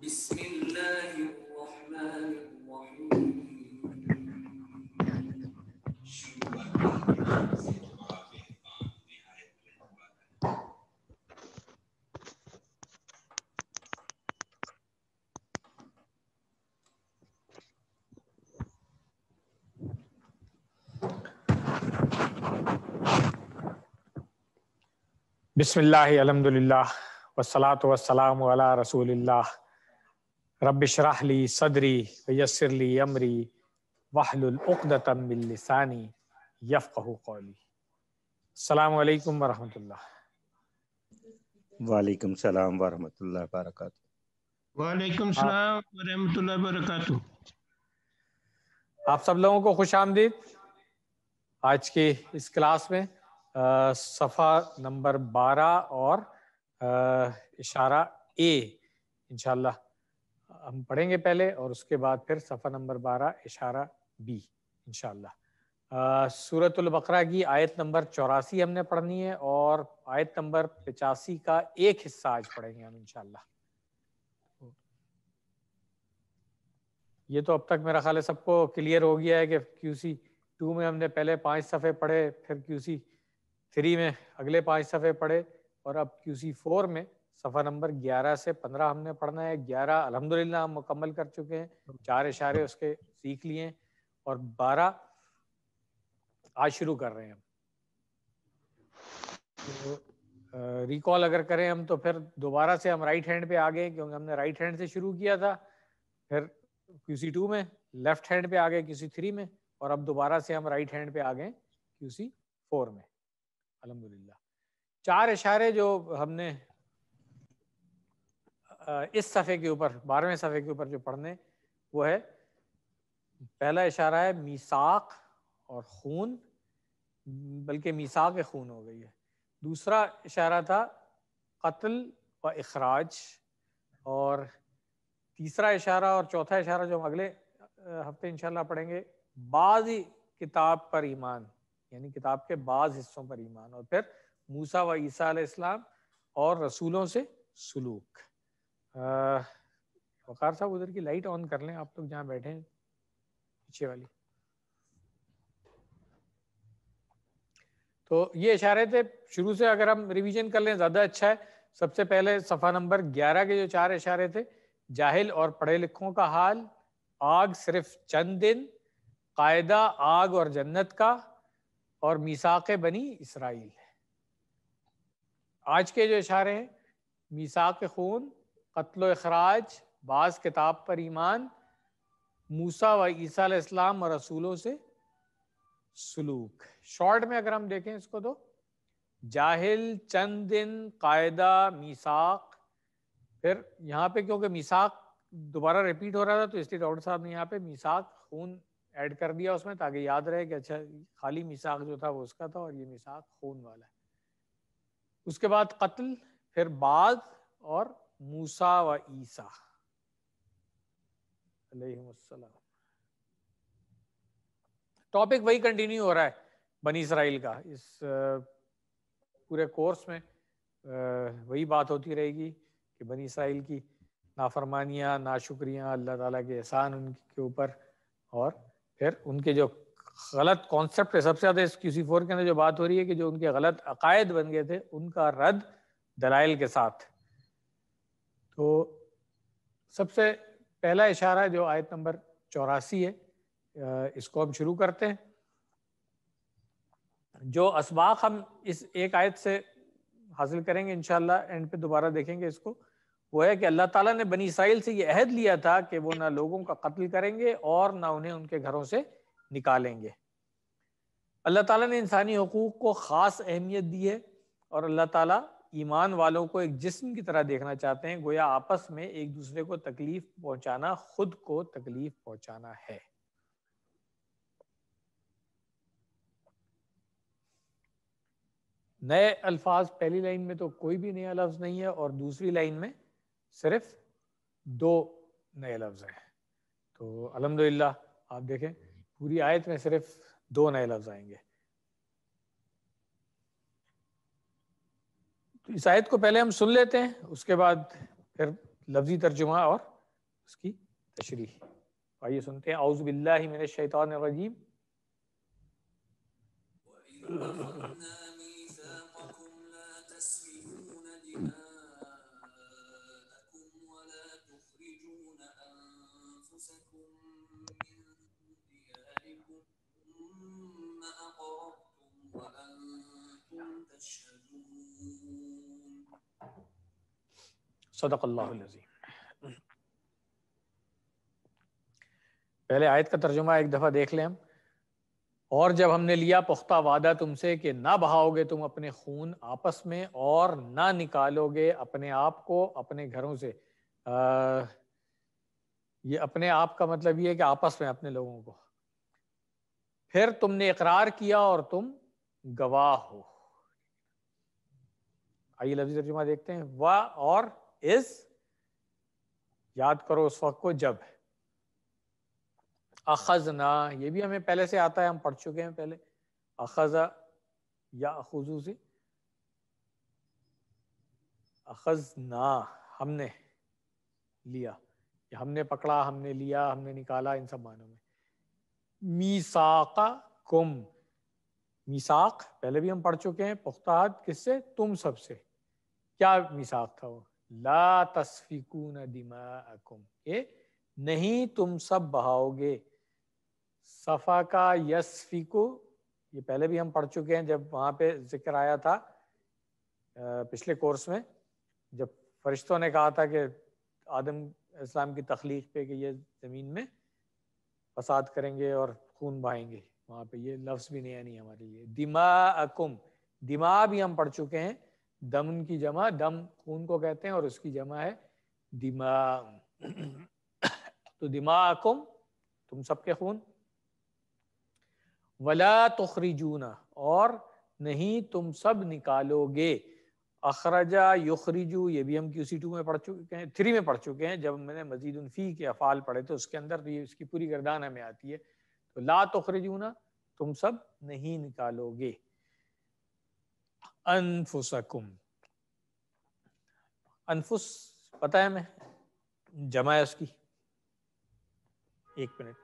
بسم الله الرحمن الرحيم بسم الله الحمد لله والصلاة والسلام على رسول الله rubbish राहली सदरी यसरली अमरी वाहलतमिलसानी यफ़ू कौली अल्लाम वालेकुम सलाम वरहमतुल्लाह वरकत वालेकुम सलाम वरहमतुल्लाह वरकत आप सब लोगों को खुश आमदीद आज के इस क्लास में आ, सफा नंबर 12 और आ, इशारा ए इंशाल्लाह हम पढ़ेंगे पहले और उसके बाद फिर सफ़ा नंबर बारह इशारा बी इनशाला सूरत बकरा की आयत नंबर चौरासी हमने पढ़नी है और आयत नंबर पचासी का एक हिस्सा आज पढ़ेंगे हम इनशाला ये तो अब तक मेरा ख्याल है सबको क्लियर हो गया है कि क्यूसी टू में हमने पहले पांच सफ़े पढ़े फिर क्यूसी थ्री में अगले पांच सफ़े पढ़े और अब क्यूसी फोर में सफ़ा नंबर 11 से 15 हमने पढ़ना है 11 अल्हम्दुलिल्लाह हम मुकम्मल कर चुके हैं चार इशारे उसके सीख लिए और 12 आज शुरू कर रहे हैं हम तो रिकॉल अगर करें हम तो फिर दोबारा से हम राइट हैंड पे आ गए क्योंकि हमने राइट हैंड से शुरू किया था फिर क्यूसी टू में लेफ्ट हैंड पे आ गए क्यूसी थ्री में और अब दोबारा से हम राइट हैंड पे आ गए क्यूसी फोर में अलहमदुल्ला चार इशारे जो हमने इस सफ़े के ऊपर बारहवें सफ़े के ऊपर जो पढ़ने वो है पहला इशारा है मीसाक और खून बल्कि मीसाक खून हो गई है दूसरा इशारा था कत्ल व अखराज और तीसरा इशारा और चौथा इशारा जो हम अगले हफ्ते इंशाल्लाह पढ़ेंगे बाज किताब पर ईमान यानी किताब के बाज हिस्सों पर ईमान और फिर मूसा व ईसा इस्लाम और रसूलों से सलूक वकार साहब उधर की लाइट ऑन कर लें आप लोग जहाँ बैठे हैं पीछे वाली तो ये इशारे थे शुरू से अगर हम रिवीजन कर लें ज़्यादा अच्छा है सबसे पहले सफ़ा नंबर 11 के जो चार इशारे थे जाहिल और पढ़े लिखों का हाल आग सिर्फ चंद दिन कायदा आग और जन्नत का और मिसाके बनी इसराइल आज के जो इशारे हैं मिसाक खून कत्ल अखराज बाज किताब पर ईमान मूसा व ईसा इस्लाम और रसूलों से सलूक शॉर्ट में अगर हम देखें इसको तो जाहिल चंद दिन कायदा मीसाक फिर यहाँ पे क्योंकि मीसाक दोबारा रिपीट हो रहा था तो इसलिए डॉक्टर साहब ने यहाँ पे मीसाक खून ऐड कर दिया उसमें ताकि याद रहे कि अच्छा खाली मिसाक जो था वो उसका था और ये मिसाक खून वाला है उसके बाद कत्ल फिर बाद और मूसा व ईसा टॉपिक वही कंटिन्यू हो रहा है बनी इसराइल का इस पूरे कोर्स में वही बात होती रहेगी कि बनी इसराइल की नाफरमानियाँ शुक्रिया अल्लाह ताला के एहसान उनके ऊपर और फिर उनके जो गलत कॉन्सेप्ट है सबसे ज़्यादा इस क्यूसी फोर के अंदर जो बात हो रही है कि जो उनके गलत अकायद बन गए थे उनका रद्द दलाइल के साथ तो सबसे पहला इशारा जो आयत नंबर चौरासी है इसको हम शुरू करते हैं जो इसबाक हम इस एक आयत से हासिल करेंगे इनशाला एंड पे दोबारा देखेंगे इसको वो है कि अल्लाह ताला ने बनी इसराइल से ये अहद लिया था कि वो ना लोगों का कत्ल करेंगे और ना उन्हें उनके घरों से निकालेंगे अल्लाह ताला ने इंसानी हकूक़ को ख़ास अहमियत दी है और अल्लाह ताला ईमान वालों को एक जिस्म की तरह देखना चाहते हैं गोया आपस में एक दूसरे को तकलीफ पहुंचाना खुद को तकलीफ पहुंचाना है नए अल्फाज पहली लाइन में तो कोई भी नया लफ्ज नहीं है और दूसरी लाइन में सिर्फ दो नए लफ्ज हैं तो अलहमदिल्ला आप देखें पूरी आयत में सिर्फ दो नए लफ्ज आएंगे तो इस आयत को पहले हम सुन लेते हैं उसके बाद फिर लफ्जी तर्जुमा और उसकी तशरी आइए सुनते हैं आउज़ बिल्ला मेरे शैतान सदक़ल्लाजीम पहले आयत का तर्जुमा एक दफ़ा देख लें हम और जब हमने लिया पुख्ता वादा तुमसे कि ना बहाओगे तुम अपने खून आपस में और ना निकालोगे अपने आप को अपने घरों से आ, ये अपने आप का मतलब ये है कि आपस में अपने लोगों को फिर तुमने इकरार किया और तुम गवाह हो आइए लफ्जी तर्जुमा देखते हैं वाह और इज याद करो उस वक्त को जब अखजना ये भी हमें पहले से आता है हम पढ़ चुके हैं पहले अखजा या अखजू से अखजना हमने लिया या हमने पकड़ा हमने लिया हमने निकाला इन सब मानों में मीसाका कुम मीसाक पहले भी हम पढ़ चुके हैं पुख्ता किससे तुम सबसे क्या मिसाक था वो ला तस्फिकून दिमा ये नहीं तुम सब बहाओगे सफ़ा का यस्फिको ये पहले भी हम पढ़ चुके हैं जब वहां पे जिक्र आया था पिछले कोर्स में जब फरिश्तों ने कहा था कि आदम इस्लाम की तख्लीक पे कि ये ज़मीन में फसाद करेंगे और खून बहाएंगे वहां पे ये लफ्ज़ भी नया नहीं हमारे लिए दिमा अकुम दिमा भी हम पढ़ चुके हैं दमन की जमा दम खून को कहते हैं और उसकी जमा है दिमाग तो दिमाग तुम सबके खून वला तुखरिजूना और नहीं तुम सब निकालोगे अखरजा युखरिजू ये भी हम क्यू सी टू में पढ़ चुके हैं थ्री में पढ़ चुके हैं जब मैंने मजीद उनफी के अफाल पढ़े तो उसके अंदर तो ये इसकी पूरी गर्दान हमें आती है तो ला तुखरिजूना तुम सब नहीं निकालोगे अनफुसकुम अनफुस पता है हमें जमा है उसकी एक मिनट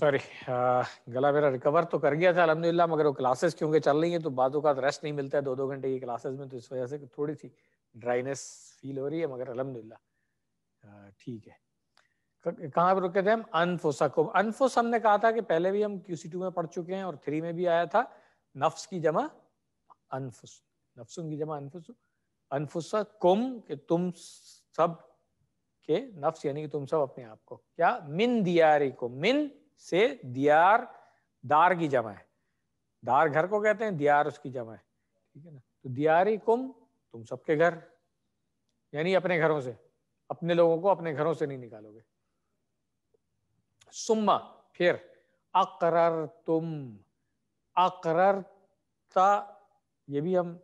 सॉरी गला मेरा रिकवर तो कर गया था अलहमदिल्ला मगर वो क्लासेस क्योंकि चल रही है तो बाद रेस्ट तो नहीं मिलता है दो दो घंटे की क्लासेस में तो इस वजह से थोड़ी सी ड्राइनेस फील हो रही है मगर अलहमदिल्ला ठीक है कहाँ पर रुके थे हम अनफोसकुम अनफोस हमने कहा था कि पहले भी हम क्यू टू में पढ़ चुके हैं और थ्री में भी आया था नफ्स की जमा अनफुस नफ्सुन की जमा अनफुस अनफुसा कुम तुम सब के नफ्स यानी कि तुम सब अपने आप को क्या मिन दियारी को मिन से दियार दार की जमा है दार घर को कहते हैं दियार उसकी जमा है ठीक है ना तो दियारी कुम तुम सबके घर यानी अपने घरों से अपने लोगों को अपने घरों से नहीं निकालोगे सुम्मा फिर अकरर तुम अकरर ता ये भी हम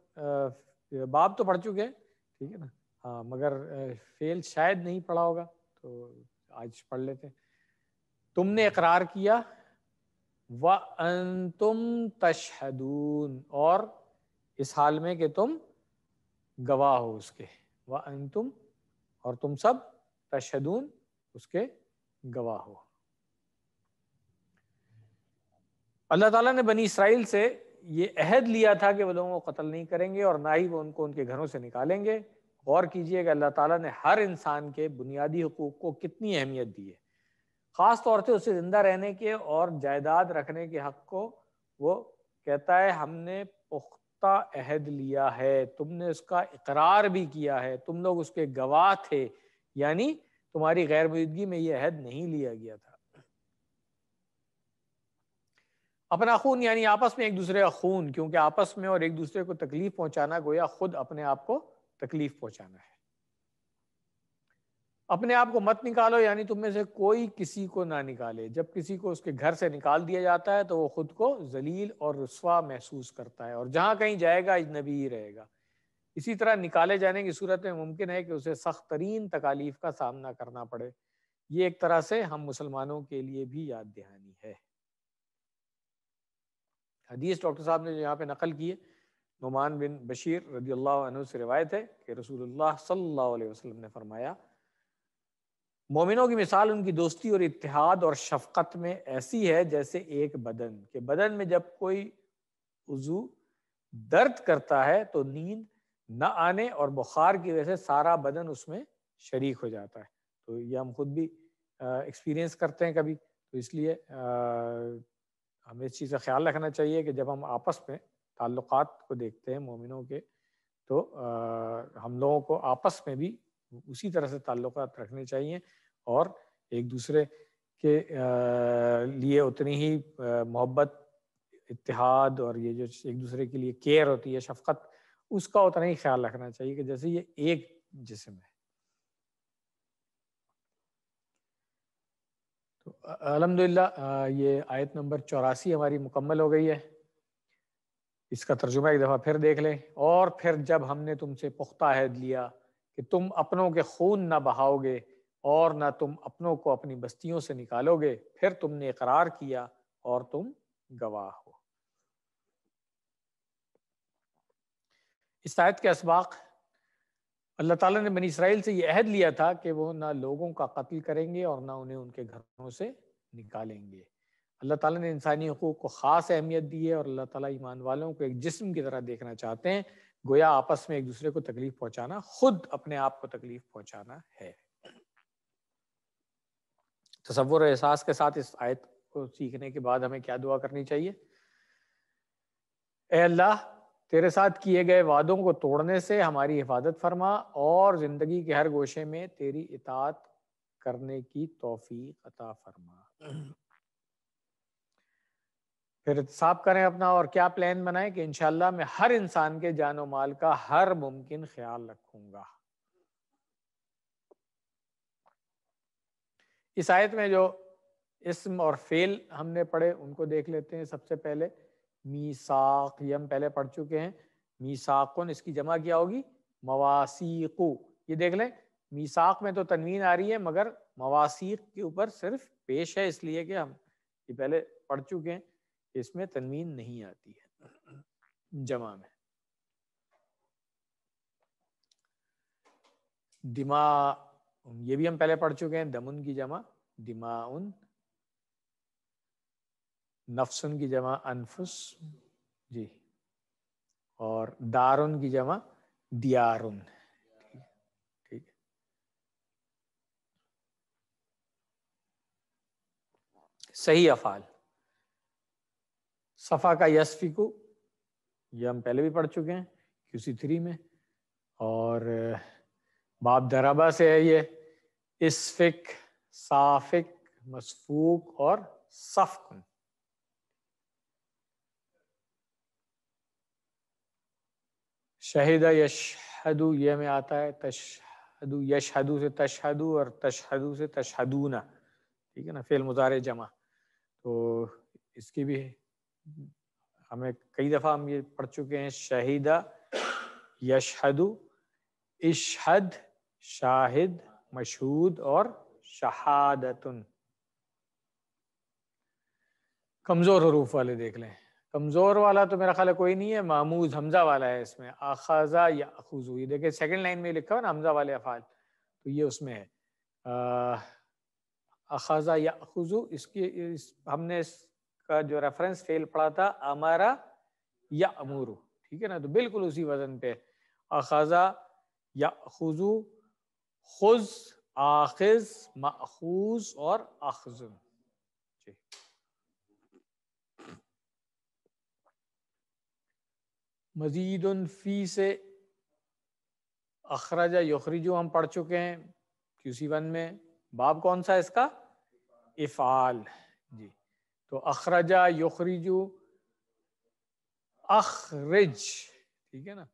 बाब तो पढ़ चुके हैं ठीक है ना हाँ मगर फेल शायद नहीं पढ़ा होगा तो आज पढ़ लेते हैं तुमने इकरार किया व अंतुम तशहदून और इस हाल में कि तुम गवाह हो उसके व अंतुम और तुम सब तशहदून उसके गवाह हो अल्लाह ताला ने बनी इसराइल से ये अहद लिया था कि वो लोगों को कत्ल नहीं करेंगे और ना ही वो उनको उनके घरों से निकालेंगे गौर कि अल्लाह ताला ने हर इंसान के बुनियादी हकूक़ को कितनी अहमियत दी है ख़ास तौर से उसे ज़िंदा रहने के और जायदाद रखने के हक को वो कहता है हमने पुख्ता अहद लिया है तुमने उसका इकरार भी किया है तुम लोग उसके गवाह थे यानी तुम्हारी गैर मौजूदगी में ये अहद नहीं लिया गया था अपना खून यानी आपस में एक दूसरे का खून क्योंकि आपस में और एक दूसरे को तकलीफ पहुंचाना गोया खुद अपने आप को तकलीफ पहुंचाना है अपने आप को मत निकालो यानी तुम में से कोई किसी को ना निकाले जब किसी को उसके घर से निकाल दिया जाता है तो वो खुद को जलील और रसवा महसूस करता है और जहाँ कहीं जाएगा अजनबी ही रहेगा इसी तरह निकाले जाने की सूरत में मुमकिन है कि उसे सख्त तरीन तकालीफ का सामना करना पड़े ये एक तरह से हम मुसलमानों के लिए भी याद दहानी है हदीस डॉक्टर साहब ने जो यहाँ पे नकल की है नुमान बिन बशीर रदी अल्लाह से रिवायत है कि रसूल सल्लल्लाहु अलैहि वसल्लम ने फरमाया मोमिनों की मिसाल उनकी दोस्ती और इतिहाद और शफकत में ऐसी है जैसे एक बदन के बदन में जब कोई उजू दर्द करता है तो नींद न आने और बुखार की वजह से सारा बदन उसमें शरीक हो जाता है तो ये हम खुद भी एक्सपीरियंस करते हैं कभी तो इसलिए हमें इस चीज़ का ख्याल रखना चाहिए कि जब हम आपस में ताल्लुकात को देखते हैं मोमिनों के तो आ, हम लोगों को आपस में भी उसी तरह से ताल्लुक रखने चाहिए और एक दूसरे के लिए उतनी ही मोहब्बत इतिहाद और ये जो एक दूसरे के लिए केयर होती है शफकत उसका उतना ही ख्याल रखना चाहिए कि जैसे ये एक जिसम है तो अलहमदिल्ला ये आयत नंबर चौरासी हमारी मुकम्मल हो गई है इसका तर्जुमा एक दफ़ा फिर देख लें और फिर जब हमने तुमसे पुख्ता है लिया कि तुम अपनों के खून ना बहाओगे और ना तुम अपनों को अपनी बस्तियों से निकालोगे फिर तुमने इकरार किया और तुम गवाह हो इस आयत के इसबाक अल्लाह ताला ने बनी इसराइल से ये अहद लिया था कि वो ना लोगों का कत्ल करेंगे और ना उन्हें उनके घरों से निकालेंगे अल्लाह ताला ने इंसानी हकूक़ को ख़ास अहमियत दी है और अल्लाह ताला ईमान वालों को एक जिस्म की तरह देखना चाहते हैं गोया आपस में एक दूसरे को तकलीफ पहुंचाना खुद अपने आप को तकलीफ पहुंचाना है तस्वुर और एहसास के साथ इस आयत को सीखने के बाद हमें क्या दुआ करनी चाहिए अल्लाह तेरे साथ किए गए वादों को तोड़ने से हमारी हिफाजत फरमा और जिंदगी के हर गोशे में तेरी इतात करने की तोफी अता फरमा फिर साफ करें अपना और क्या प्लान बनाए कि इनशाला मैं हर इंसान के जानो माल का हर मुमकिन ख्याल रखूंगा इस आयत में जो इसम और फेल हमने पढ़े उनको देख लेते हैं सबसे पहले मीसाक ये हम पहले पढ़ चुके हैं मीसाकुन इसकी जमा क्या होगी मवासीकु ये देख लें मीसाक में तो तनवीन आ रही है मगर मवासीक के ऊपर सिर्फ पेश है इसलिए कि हम ये पहले पढ़ चुके हैं इसमें तनवीन नहीं आती है जमा में दिमा ये भी हम पहले पढ़ चुके हैं दमुन की जमा दिमा उन नफसुन की जमा अनफुस जी और दारुन की जमा दियारुन ठीक सही अफाल सफ़ा का यस फीको ये हम पहले भी पढ़ चुके हैं क्यूसी थ्री में और बाप दराबा से है ये इसफिक साफिक मसफूक और सफ़न शहीदा यशहदु ये में आता है तशहदु यशहदु से तशहदु और तशहदु से तशहदुना ठीक है ना फेल मुजारे जमा तो इसकी भी हमें कई दफा हम ये पढ़ चुके हैं शहीदा यशहदु इशहद शाहिद मशहूद और शहादतुन कमजोर हरूफ वाले देख लें कमजोर वाला तो मेरा ख्याल कोई नहीं है मामूज हमजा वाला है इसमें आखाजा या अखुजू ये देखे सेकंड लाइन में लिखा हुआ ना हमजा वाले अफाल तो ये उसमें है अखाजा या अखुजू इसकी इस, हमने इस का जो रेफरेंस फेल पड़ा था अमारा या अमूरू ठीक है ना तो बिल्कुल उसी वजन पे अखजा या खुजू खुज आखिज मखूज और अखजुन मजीद फी से अखराजा यखरीजो हम पढ़ चुके हैं क्यूसी वन में बाब कौन सा है इसका इफ़ाल जी तो अखरजा युखरिजू अखरिज ठीक है ना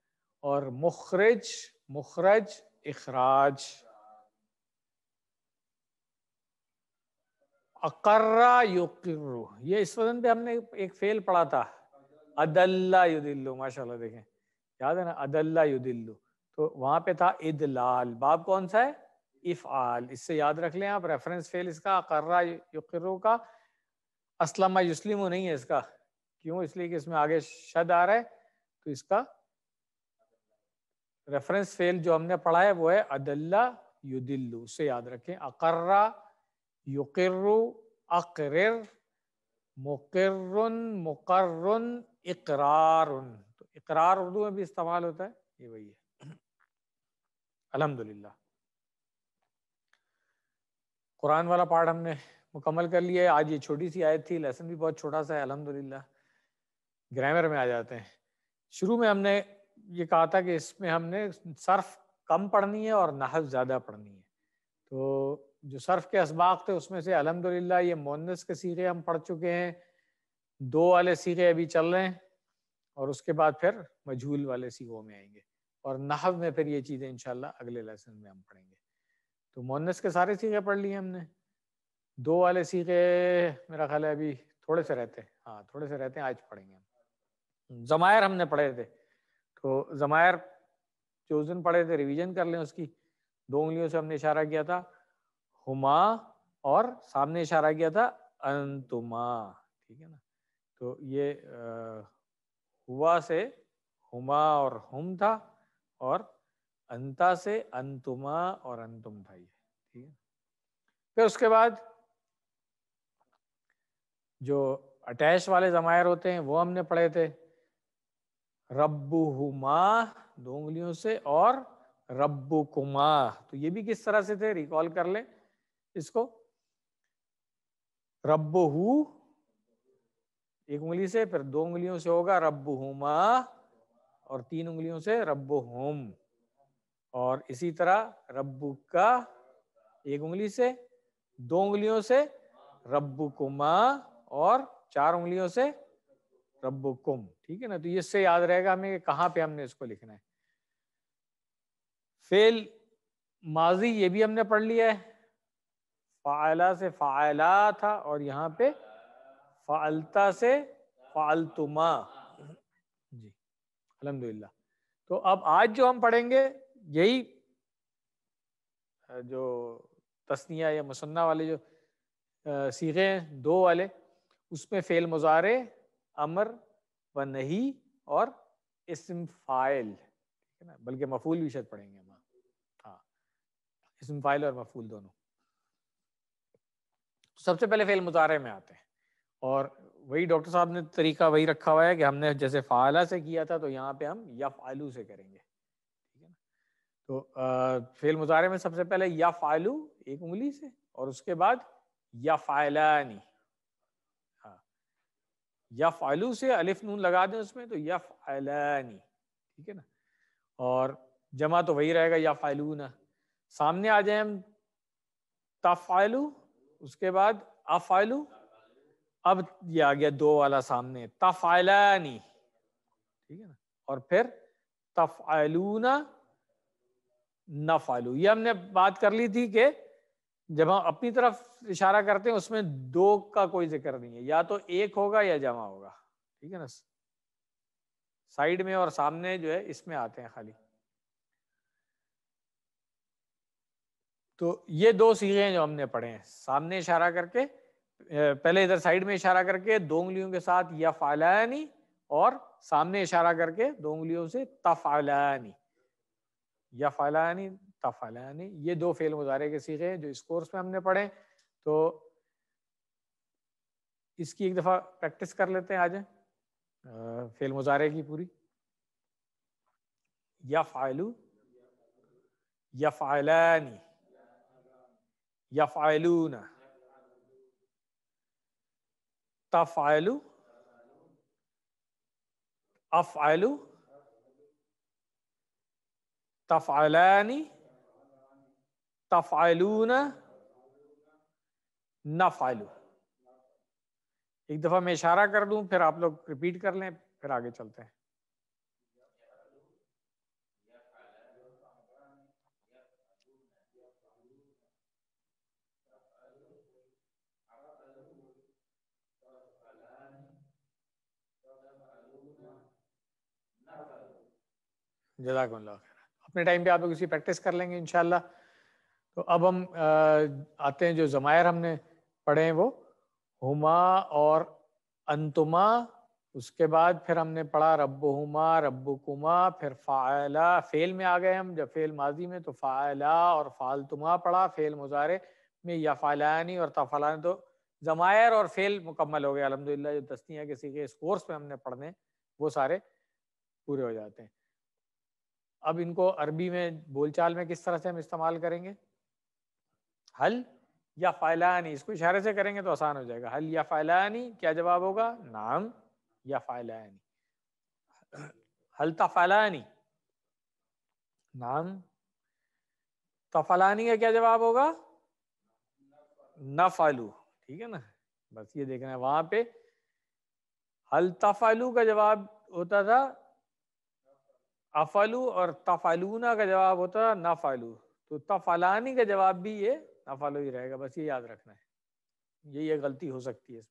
और मुखरज मुखरज इखराज अकर्रा युकर्रु ये इस वजन पे हमने एक फेल पढ़ा था अदल्ला युदिल्लू माशाल्लाह देखें याद है ना अदल्ला युदिल्लू तो वहां पे था इदलाल बाब कौन सा है इफ आल इससे याद रख लें आप रेफरेंस फेल इसका अकर्रा युकर्रु का असलमा युस्लिम नहीं है इसका क्यों इसलिए कि इसमें आगे शद आ रहा है तो इसका रेफरेंस फेल जो हमने पढ़ा है वो है अदल्ला युदिल्लू से याद रखें अकर्रा युकर्रु अकरर मुकर्रन मुकर्रन इकरार तो इकरार उर्दू में भी इस्तेमाल होता है ये वही है अल्हम्दुलिल्लाह कुरान वाला पार्ट हमने मुकम्मल कर लिया आज ये छोटी सी आयत थी लेसन भी बहुत छोटा सा है अलहमदिल्ला ग्रामर में आ जाते हैं शुरू में हमने ये कहा था कि इसमें हमने सर्फ कम पढ़नी है और नहव ज़्यादा पढ़नी है तो जो सर्फ के इसबाक थे उसमें से अलहमदिल्ला ये मोनस के सीखे हम पढ़ चुके हैं दो वाले सीखे अभी चल रहे हैं और उसके बाद फिर मजहूल वाले सीखों में आएंगे और नहव में फिर ये चीज़ें इनशाला अगले लेसन में हम पढ़ेंगे तो मोनस के सारे सीखे पढ़ लिए हमने दो वाले सीखे मेरा ख्याल है अभी थोड़े से रहते हैं हाँ थोड़े से रहते हैं आज पढ़ेंगे जमायर हमने पढ़े थे तो जमायर जो उस दिन पढ़े थे रिवीजन कर लें उसकी दो उंगलियों से हमने इशारा किया था हुमा और सामने इशारा किया था अंतुमा ठीक है ना तो ये आ, हुआ से हुमा और हुम था और अंता से अंतुमा और अंतुम था ये ठीक है फिर उसके बाद जो अटैच वाले जमायर होते हैं वो हमने पढ़े थे रब्बू दो उंगलियों से और रब्बू कुमा तो ये भी किस तरह से थे रिकॉल कर ले इसको रब्बू एक उंगली से फिर दो उंगलियों से होगा रब्बू हुमा और तीन उंगलियों से रब्बू होम और इसी तरह रब्बू का एक उंगली से दो उंगलियों से रब्बू कुमा और चार उंगलियों से रब्बुकुम ठीक है ना तो इससे याद रहेगा हमें कहाँ पे हमने इसको लिखना है फेल माजी ये भी हमने पढ़ लिया है फ़ाला से फ़ाला था और यहाँ पे फ़ालता से फ़ालतुमा जी अलहमदुल्ला तो अब आज जो हम पढ़ेंगे यही जो तस्निया या मुसन्ना वाले जो सीखे हैं दो वाले उसमें फेल मुजारे अमर व नहीं और इसम फाइल ठीक है ना बल्कि मफूल भी शायद पढ़ेंगे हम हाँ, हाँ इसम फाइल और मफूल दोनों सबसे पहले फेल मुजारे में आते हैं और वही डॉक्टर साहब ने तरीका वही रखा हुआ है कि हमने जैसे फ़ाला से किया था तो यहाँ पे हम या फालू से करेंगे ठीक है ना तो आ, फेल मुजारे में सबसे पहले या फालू एक उंगली से और उसके बाद या फायलानी यफ अलू से अलिफ नून लगा दें उसमें तो यफ अलानी ठीक है ना और जमा तो वही रहेगा यफ ना सामने आ जाए हम तफ़ालू उसके बाद अफ़ालू अब ये आ गया दो वाला सामने तफ़ालानी ठीक है ना और फिर तफ़ालूना नफ़ालू ये हमने बात कर ली थी कि जब हम अपनी तरफ इशारा करते हैं उसमें दो का कोई जिक्र नहीं है या तो एक होगा या जमा होगा ठीक है ना साइड में और सामने जो है इसमें आते हैं खाली तो ये दो सीखे हैं जो हमने पढ़े हैं सामने इशारा करके पहले इधर साइड में इशारा करके दो उंगलियों के साथ या फालानी और सामने इशारा करके दो उंगलियों से तफालानी या फालानी तफ़ल यानी ये दो फेल मुजारे के सीखे हैं जो इस कोर्स में हमने पढ़े तो इसकी एक दफ़ा प्रैक्टिस कर लेते हैं आज फेल मुजारे की पूरी या फायलू या फायलानी या न तफायलू तफ तफायलानी तफ़ालून नफ़ालू एक दफ़ा मैं इशारा कर दूं फिर आप लोग रिपीट कर लें फिर आगे चलते हैं जजाक अपने टाइम पे आप लोग इसकी प्रैक्टिस कर लेंगे इंशाल्लाह तो अब हम आते हैं जो जमायर हमने पढ़े हैं वो हुमा और अंतुमा उसके बाद फिर हमने पढ़ा रब हुमा रब कुमा फिर फ़ाला फ़ेल में आ गए हम जब फ़ेल माजी में तो फ़ाला और फ़ालतुमा पढ़ा फ़ेल मुजारे में या फ़ालानी और तफ़लानी तो जमायर और फ़ेल मुकम्मल हो गया अलहमदिल्ला जो दस्तियाँ किसी के इस कोर्स में हमने पढ़ने वो सारे पूरे हो जाते हैं अब इनको अरबी में बोलचाल में किस तरह से हम इस्तेमाल करेंगे हल या फैलानी इसको इशारे से करेंगे तो आसान हो जाएगा हल या फैलानी क्या जवाब होगा नाम या फैलानी हल तफलानी नाम तफलानी का क्या जवाब होगा नफालू ठीक है ना बस ये देखना है वहां पे हल तफालू का जवाब होता था अफालू और तफालूना का जवाब होता था नफालू तो तफलानी का जवाब भी ये नाफालो ही रहेगा बस ये याद रखना है ये ये गलती हो सकती है इसमें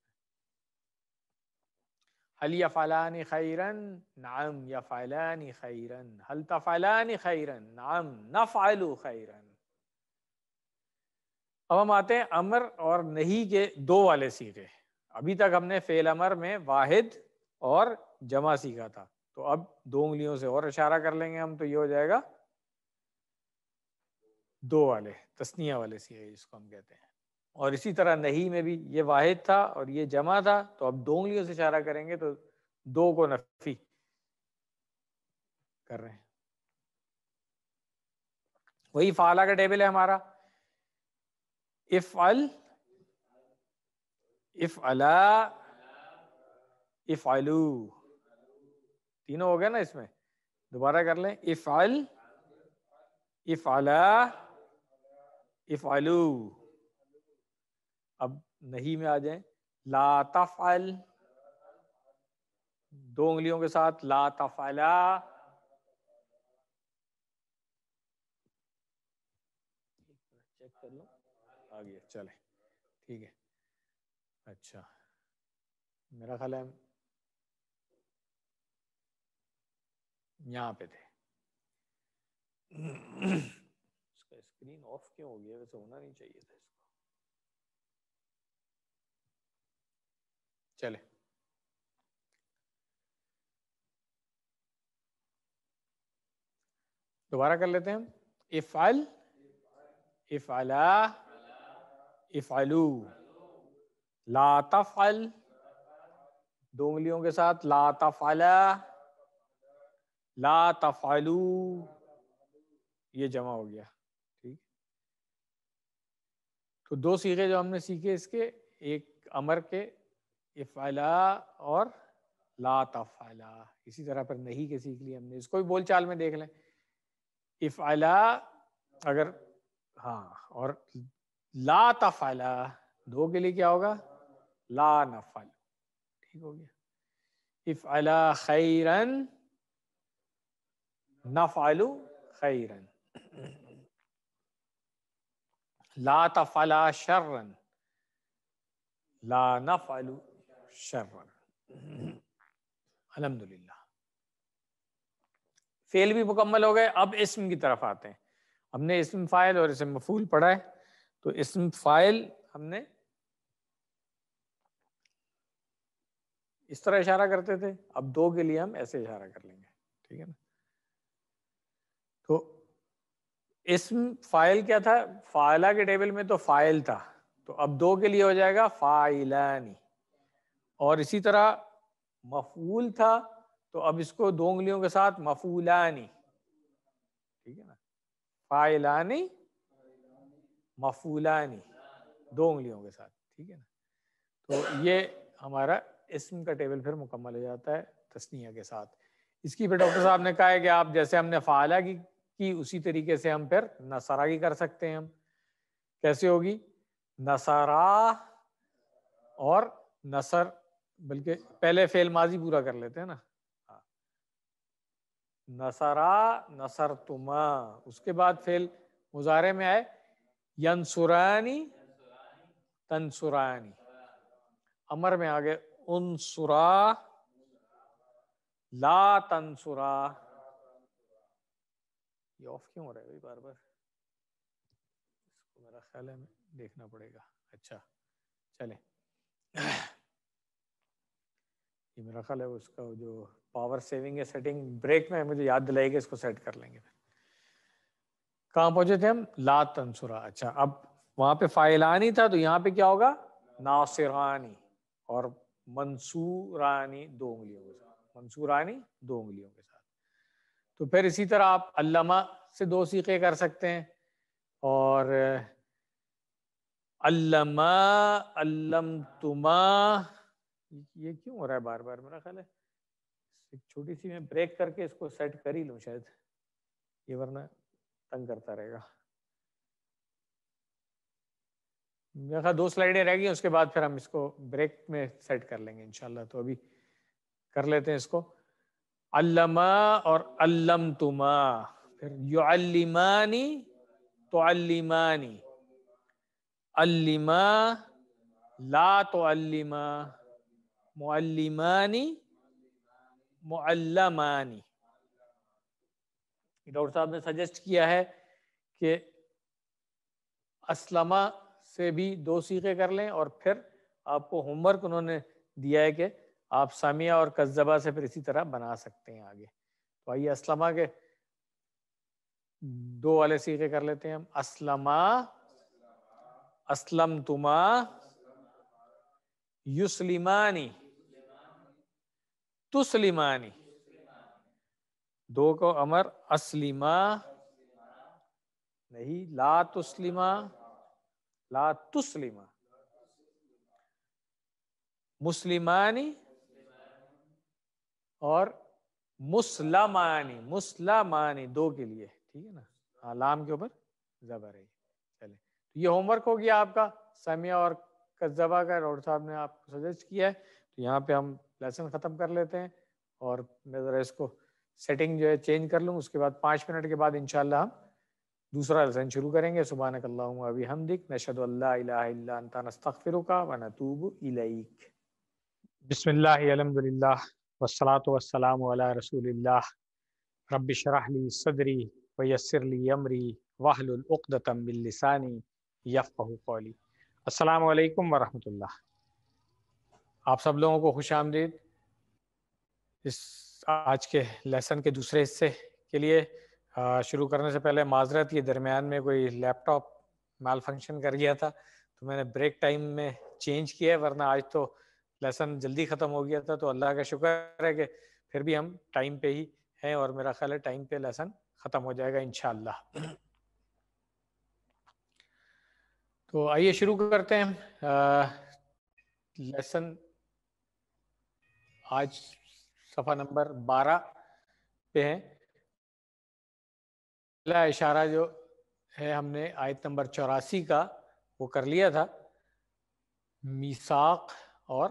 हल या फ़लान खैरन नाम या फ़लान खैरन हल तफ़लान खैरन नाम न फालो खैरन अब हम आते हैं अमर और नहीं के दो वाले सीखे अभी तक हमने फेल अमर में वाहिद और जमा सीखा था तो अब दो उंगलियों से और इशारा कर लेंगे हम तो ये हो जाएगा दो वाले तस्निया वाले सियाई जिसको हम कहते हैं और इसी तरह नहीं में भी ये वाहिद था और ये जमा था तो अब दो उंगलियों से इशारा करेंगे तो दो को नफी कर रहे हैं वही फाला का टेबल है हमारा इफ अल इफ अला इफ अलू तीनों हो गया ना इसमें दोबारा कर लें इफ अल इफ अला इफ आलू अब नहीं में आ जाए लाता दो उंगलियों के साथ लाता तफला चेक कर लो आ गया चले ठीक है अच्छा मेरा ख्याल है यहाँ पे थे स्क्रीन ऑफ क्यों हो गया वैसे होना नहीं चाहिए था इसको चले दोबारा कर लेते हैं इफ आल इफ आला इफ आलू ला तफल दो उंगलियों के साथ ला तफला ला तफालू ये जमा हो गया तो दो सीखे जो हमने सीखे इसके एक अमर के इफ़ला और लाता इसी तरह पर नहीं के सीख लिए हमने इसको भी बोलचाल में देख लें इफाला अगर हाँ और लाता दो के लिए क्या होगा ला नफल ठीक हो गया इफ अला खैरन नफ़ालू खैरन ला तफला शर्रन ला नफलु शर्रन अलहमदुल्ला फेल भी मुकम्मल हो गए अब इसम की तरफ आते हैं हमने इसम फाइल और इसम मफूल पढ़ा है तो इसम फाइल हमने इस तरह इशारा करते थे अब दो के लिए हम ऐसे इशारा कर लेंगे ठीक है ना इसम फाइल क्या था फाइला के टेबल में तो फाइल था तो अब दो के लिए हो जाएगा फाइलानी और इसी तरह मफूल था तो अब इसको दो उंगलियों के साथ मफूलानी ठीक है ना फाइलानी मफूलानी दो उंगलियों के साथ ठीक है ना तो ये हमारा इसम का टेबल फिर मुकम्मल हो जाता है तस्निया के साथ इसकी फिर डॉक्टर साहब ने कहा है कि आप जैसे हमने फाला की कि उसी तरीके से हम फिर नसारा की कर सकते हैं हम कैसे होगी नसारा और नसर बल्कि पहले फेल माजी पूरा कर लेते हैं ना हाँ। नसरा नसर तुम उसके बाद फेल मुजारे में आए यंसुरानी तंसुरानी अमर में आ गए उनसुरा ला तनसुरा ये ऑफ क्यों हो रहा है भाई बार बार इसको मेरा ख्याल है देखना पड़ेगा अच्छा चले ये मेरा ख्याल है उसका जो पावर सेविंग है सेटिंग ब्रेक में मुझे याद दिलाएगी इसको सेट कर लेंगे फिर कहाँ पहुंचे थे हम ला तंसुरा अच्छा अब वहां पे फाइलानी था तो यहाँ पे क्या होगा नासिरानी और मंसूरानी दो उंगलियों के साथ मंसूरानी दो उंगलियों के साथ तो फिर इसी तरह आप अल्लामा से दो सीखे कर सकते हैं और अल्लामा अल्लम तुमा ये क्यों हो रहा है बार बार मेरा ख्याल है एक छोटी सी मैं ब्रेक करके इसको सेट कर ही लूँ शायद ये वरना तंग करता रहेगा मेरा ख्याल दो स्लाइडें रह गई उसके बाद फिर हम इसको ब्रेक में सेट कर लेंगे इनशाला तो अभी कर लेते हैं इसको अल्लमा और अल्लम तुमा फिर युअल्लिमानी तो अल्लिमानी अल्लिमा ला तो अल्लिमा मुअल्लिमानी मुअल्लमानी डॉक्टर साहब ने सजेस्ट किया है कि असलमा से भी दो सीखे कर लें और फिर आपको होमवर्क उन्होंने दिया है कि आप सामिया और कज्जबा से फिर इसी तरह बना सकते हैं आगे तो आइए असलमा के दो वाले सीखे कर लेते हैं हम असलमा असलम तुमा युसलिमानी तुसलिमानी दो को अमर असलिमा नहीं ला तुस्लिमा ला तुस्लिमा मुस्लिमानी और मुसलमानी मुसलमानी दो के लिए ठीक है ना आलाम हाँ, के ऊपर जबर है चले तो ये होमवर्क हो गया आपका समय और कजबा का डॉक्टर साहब ने आपको सजेस्ट किया है तो यहाँ पे हम लेसन ख़त्म कर लेते हैं और मैं ज़रा इसको सेटिंग जो है चेंज कर लूँ उसके बाद पाँच मिनट के बाद इनशाला हम दूसरा लेसन शुरू करेंगे सुबह सुबहानक अभी हम दिख नशद का वसलात वसलाम रसूल रबशरहली सदरी वयसरली अमरी वाहलतमिलसानी यफ़ली असलकम वरहमल आप सब लोगों को खुश आमदीद इस आज के लेसन के दूसरे हिस्से के लिए शुरू करने से पहले माजरत के दरमियान में कोई लैपटॉप माल फंक्शन कर गया था तो मैंने ब्रेक टाइम में चेंज किया है वरना आज तो लेसन जल्दी ख़त्म हो गया था तो अल्लाह का शुक्र है कि फिर भी हम टाइम पे ही हैं और मेरा ख्याल है टाइम पे लेसन ख़त्म हो जाएगा इन तो आइए शुरू करते हैं आ, लेसन आज सफ़ा नंबर बारह पे है पहला इशारा जो है हमने आयत नंबर चौरासी का वो कर लिया था मीसाक और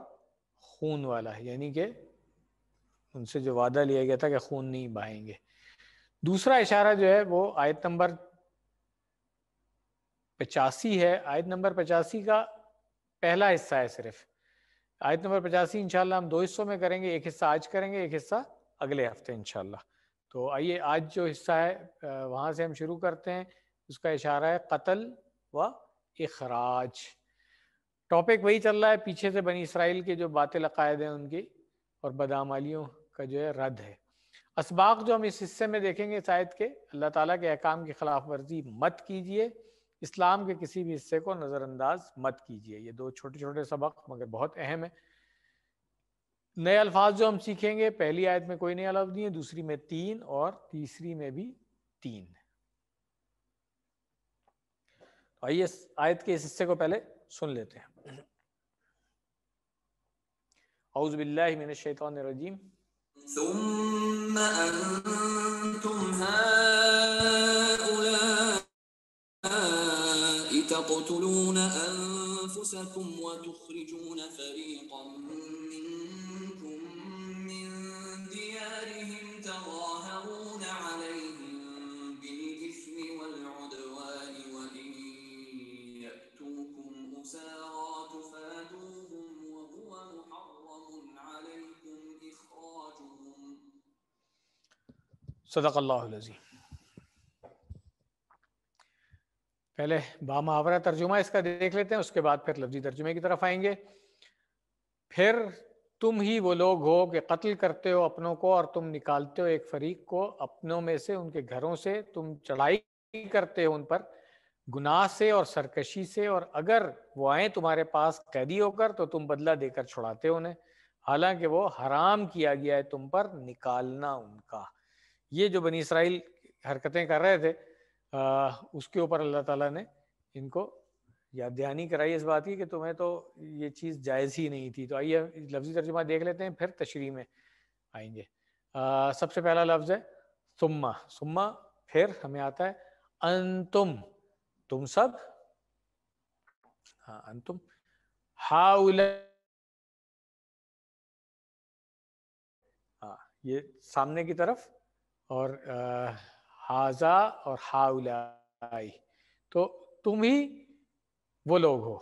खून वाला है यानी कि उनसे जो वादा लिया गया था कि खून नहीं बहाएंगे दूसरा इशारा जो है वो आयत नंबर पचासी है आयत नंबर पचासी का पहला हिस्सा है सिर्फ आयत नंबर पचासी इनशाला हम दो हिस्सों में करेंगे एक हिस्सा आज करेंगे एक हिस्सा अगले हफ्ते इनशाला तो आइए आज जो हिस्सा है वहां से हम शुरू करते हैं उसका इशारा है कत्ल व इखराज टॉपिक वही चल रहा है पीछे से बनी इसराइल के जो बातें लकायद हैं उनकी और बदामालियों का जो है रद्द है इसबाक जो हम इस हिस्से में देखेंगे शायद के अल्लाह ताला के अहकाम की खिलाफ वर्जी मत कीजिए इस्लाम के किसी भी हिस्से को नज़रअंदाज मत कीजिए ये दो छोटे छोटे सबक मगर बहुत अहम है नए अल्फाज जो हम सीखेंगे पहली आयत में कोई नया लफ्ज नहीं है दूसरी में तीन और तीसरी में भी तीन तो आइए आयत के इस हिस्से को पहले सुन लेते हैं أعوذ بالله من الشيطان الرجيم ثم أنتم هؤلاء تقتلون أنفسكم وتخرجون فريقا منكم من ديارهم تظاهرون عليهم بالإثم والعدوان وإن يأتوكم أسارى सदक़ल्लाजी पहले बा बामहावरा तर्जुमा इसका देख लेते हैं उसके बाद फिर लफ्जी तर्जुमे की तरफ आएंगे फिर तुम ही वो लोग हो कि कत्ल करते हो अपनों को और तुम निकालते हो एक फरीक को अपनों में से उनके घरों से तुम चढ़ाई करते हो उन पर गुनाह से और सरकशी से और अगर वो आए तुम्हारे पास कैदी होकर तो तुम बदला देकर छुड़ाते हो उन्हें हालांकि वो हराम किया गया है तुम पर निकालना उनका ये जो बनी इसराइल हरकतें कर रहे थे आ, उसके ऊपर अल्लाह ताला ने इनको याद दहानी कराई इस बात की कि तुम्हें तो ये चीज़ जायज़ ही नहीं थी तो आइए लफ्जी तर्जुमा देख लेते हैं फिर तशरी में आएंगे आ, सबसे पहला लफ्ज़ है सुम्मा सुम्मा फिर हमें आता है अंतुम तुम सब हाँ अंतुम हाउल हाँ ये सामने की तरफ और हाजा और हाउलाई तो तुम ही वो लोग हो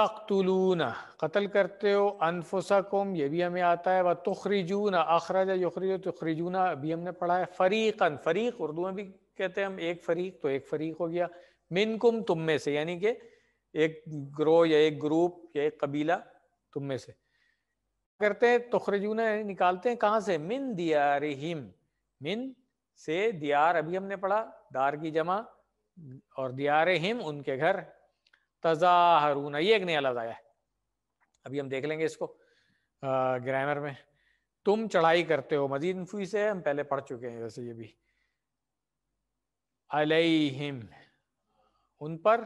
तख्तुलूना कत्ल करते हो अनफुसकुम ये भी हमें आता है व तुखरीजूना अखरज यखरज तुखरीजूना अभी हमने पढ़ा है फ़रीकन फ़रीक उर्दू में भी कहते हैं हम एक फ़रीक तो एक फ़रीक हो गया मिनकुम तुम में से यानी कि एक ग्रोह या एक ग्रुप या एक कबीला तुम में से करते हैं तखरजून निकालते हैं कहाँ से मिन दियारिहिम मिन से दियार अभी हमने पढ़ा दार की जमा और दियार हिम उनके घर तजाहरूना ये एक नया लफ्ज आया है अभी हम देख लेंगे इसको ग्रामर में तुम चढ़ाई करते हो मजीद इनफी से हम पहले पढ़ चुके हैं वैसे ये भी अलैहिम उन पर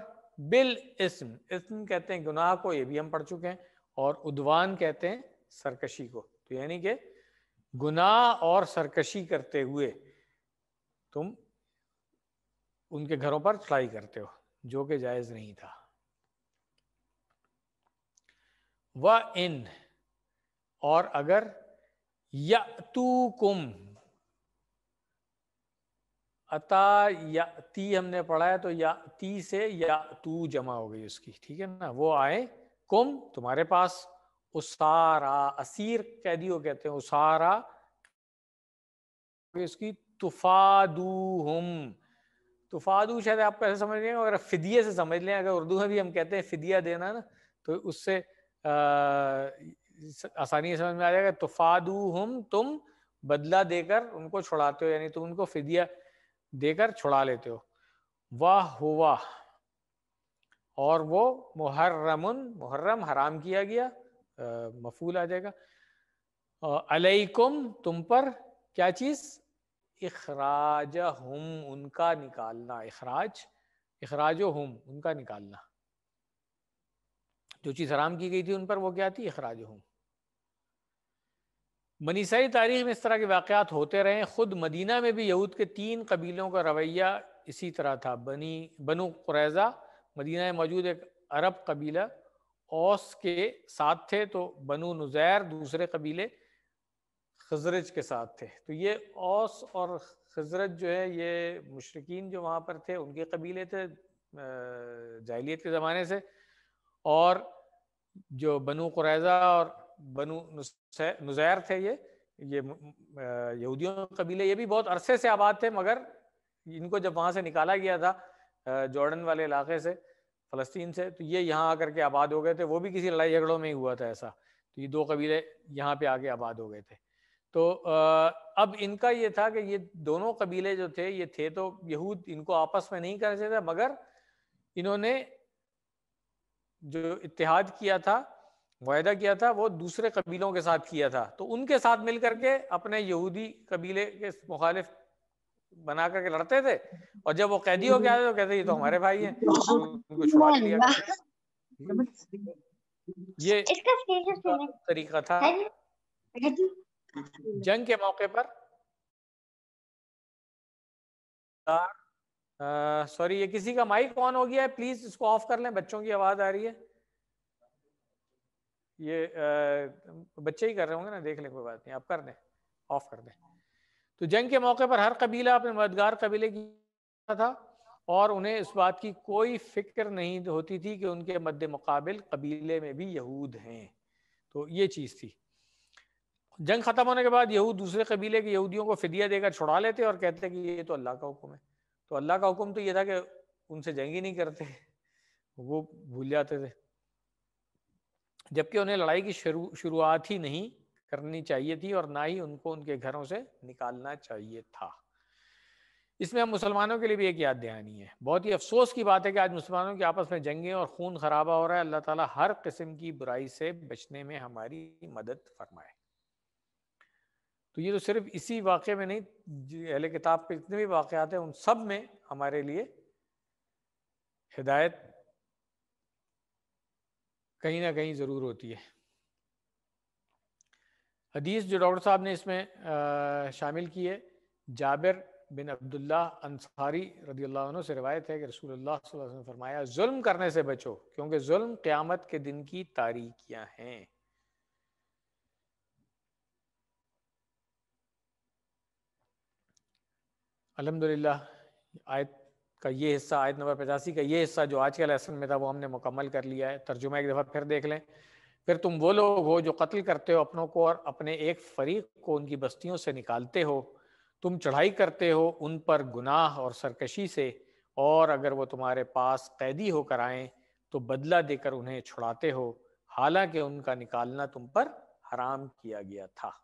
बिल इस्म इस्म कहते हैं गुनाह को ये भी हम पढ़ चुके हैं और उद्वान कहते हैं सरकशी को तो यानी कि गुनाह और सरकशी करते हुए तुम उनके घरों पर चढ़ाई करते हो जो कि जायज नहीं था व इन और अगर तू कुम अता ती हमने पढ़ा है तो ती से या तू जमा हो गई उसकी ठीक है ना वो आए कुम तुम्हारे पास उसारा असीर कैदी को कहते हैं उसारा इसकी तुफादू हम तुफादू शायद आप कैसे समझ लेंगे अगर फिदिये से समझ लें अगर उर्दू में भी हम कहते हैं फिदिया देना ना तो उससे आसानी से समझ में आ जाएगा तुफादू हम तुम बदला देकर उनको छुड़ाते हो यानी तुम उनको फिदिया देकर छुड़ा लेते हो वाह हुआ और वो मुहर्रम मुहर्रम हराम किया गया मफूल आ जाएगा अलैकुम तुम पर क्या चीज़ इखराज हम उनका निकालना इखराज इखराज हम उनका निकालना जो चीज़ हराम की गई थी उन पर वो क्या थी इखराज हम मनीसाई तारीख में इस तरह के वाकयात होते रहे ख़ुद मदीना में भी यहूद के तीन कबीलों का रवैया इसी तरह था बनी बनु क़ुरैज़ा मदीना में मौजूद एक अरब कबीला ओस के साथ थे तो बनु नुजैर दूसरे कबीले खजरज के साथ थे तो ये ओस और खजरत जो है ये मुशरकिन जो वहाँ पर थे उनके कबीले थे जाहलीत के ज़माने से और जो बनु कुरैजा और बनु नुजैर थे ये ये यहूदियों के कबीले ये भी बहुत अरसे से आबाद थे मगर इनको जब वहाँ से निकाला गया था जॉर्डन वाले इलाके से फ़लस्तीन से तो ये यहाँ आकर के आबाद हो गए थे वो भी किसी लड़ाई झगड़ों में ही हुआ था ऐसा तो ये दो कबीले यहाँ पे आके आबाद हो गए थे तो अब इनका ये था कि ये दोनों कबीले जो थे ये थे तो यहूद इनको आपस में नहीं करते थे मगर इन्होंने जो इतिहाद किया था वायदा किया था वो दूसरे कबीलों के साथ किया था तो उनके साथ मिल करके अपने यहूदी कबीले के मुखालिफ बना करके लड़ते थे और जब वो कैदी हो गया तो कहते ये तो हमारे भाई हैं तो उनको छुड़ा लिया हम्म। ये तरीका था जंग के मौके पर सॉरी ये किसी का माइक ऑन हो गया है प्लीज इसको ऑफ कर लें बच्चों की आवाज आ रही है ये आ, बच्चे ही कर रहे होंगे ना देख लें कोई बात नहीं आप कर दें ऑफ कर दें तो जंग के मौके पर हर कबीला अपने मददगार कबीले की था और उन्हें इस बात की कोई फिक्र नहीं होती थी कि उनके मद्द मुकाबल कबीले में भी यहूद हैं तो ये चीज़ थी जंग ख़त्म होने के बाद यहूद दूसरे कबीले के यहूदियों को फिदिया देकर छुड़ा लेते और कहते कि ये तो अल्लाह का हुक्म है तो अल्लाह का हुक्म तो ये था कि उनसे जंग ही नहीं करते वो भूल जाते थे जबकि उन्हें लड़ाई की शुरू शुरुआत ही नहीं करनी चाहिए थी और ना ही उनको उनके घरों से निकालना चाहिए था इसमें हम मुसलमानों के लिए भी एक याद दहानी है बहुत ही अफसोस की बात है कि आज मुसलमानों की आपस में जंगें और खून खराबा हो रहा है अल्लाह ताला हर किस्म की बुराई से बचने में हमारी मदद फरमाए तो ये तो सिर्फ इसी वाक़े में नहीं अहले किताब के जितने भी वाक़ात हैं उन सब में हमारे लिए हिदायत कहीं ना कहीं ज़रूर होती है हदीस जो डॉक्टर साहब ने इसमें आ, शामिल की है जाबिर बिन अब्दुल्ला अंसारी रदी अल्लाह से रवायत है कि रसूल ने फरमाया जुल्म करने से बचो क्योंकि जुल्म क़्यामत के दिन की तारीखियां हैं अल्हम्दुलिल्लाह आयत का ये हिस्सा आयत नंबर पचासी का ये हिस्सा जो आज के लेसन में था वो हमने मुकम्मल कर लिया है तर्जुमा एक दफ़ा फिर देख लें फिर तुम वो लोग हो जो कत्ल करते हो अपनों को और अपने एक फरीक को उनकी बस्तियों से निकालते हो तुम चढ़ाई करते हो उन पर गुनाह और सरकशी से और अगर वो तुम्हारे पास कैदी होकर आए तो बदला देकर उन्हें छुड़ाते हो हालांकि उनका निकालना तुम पर हराम किया गया था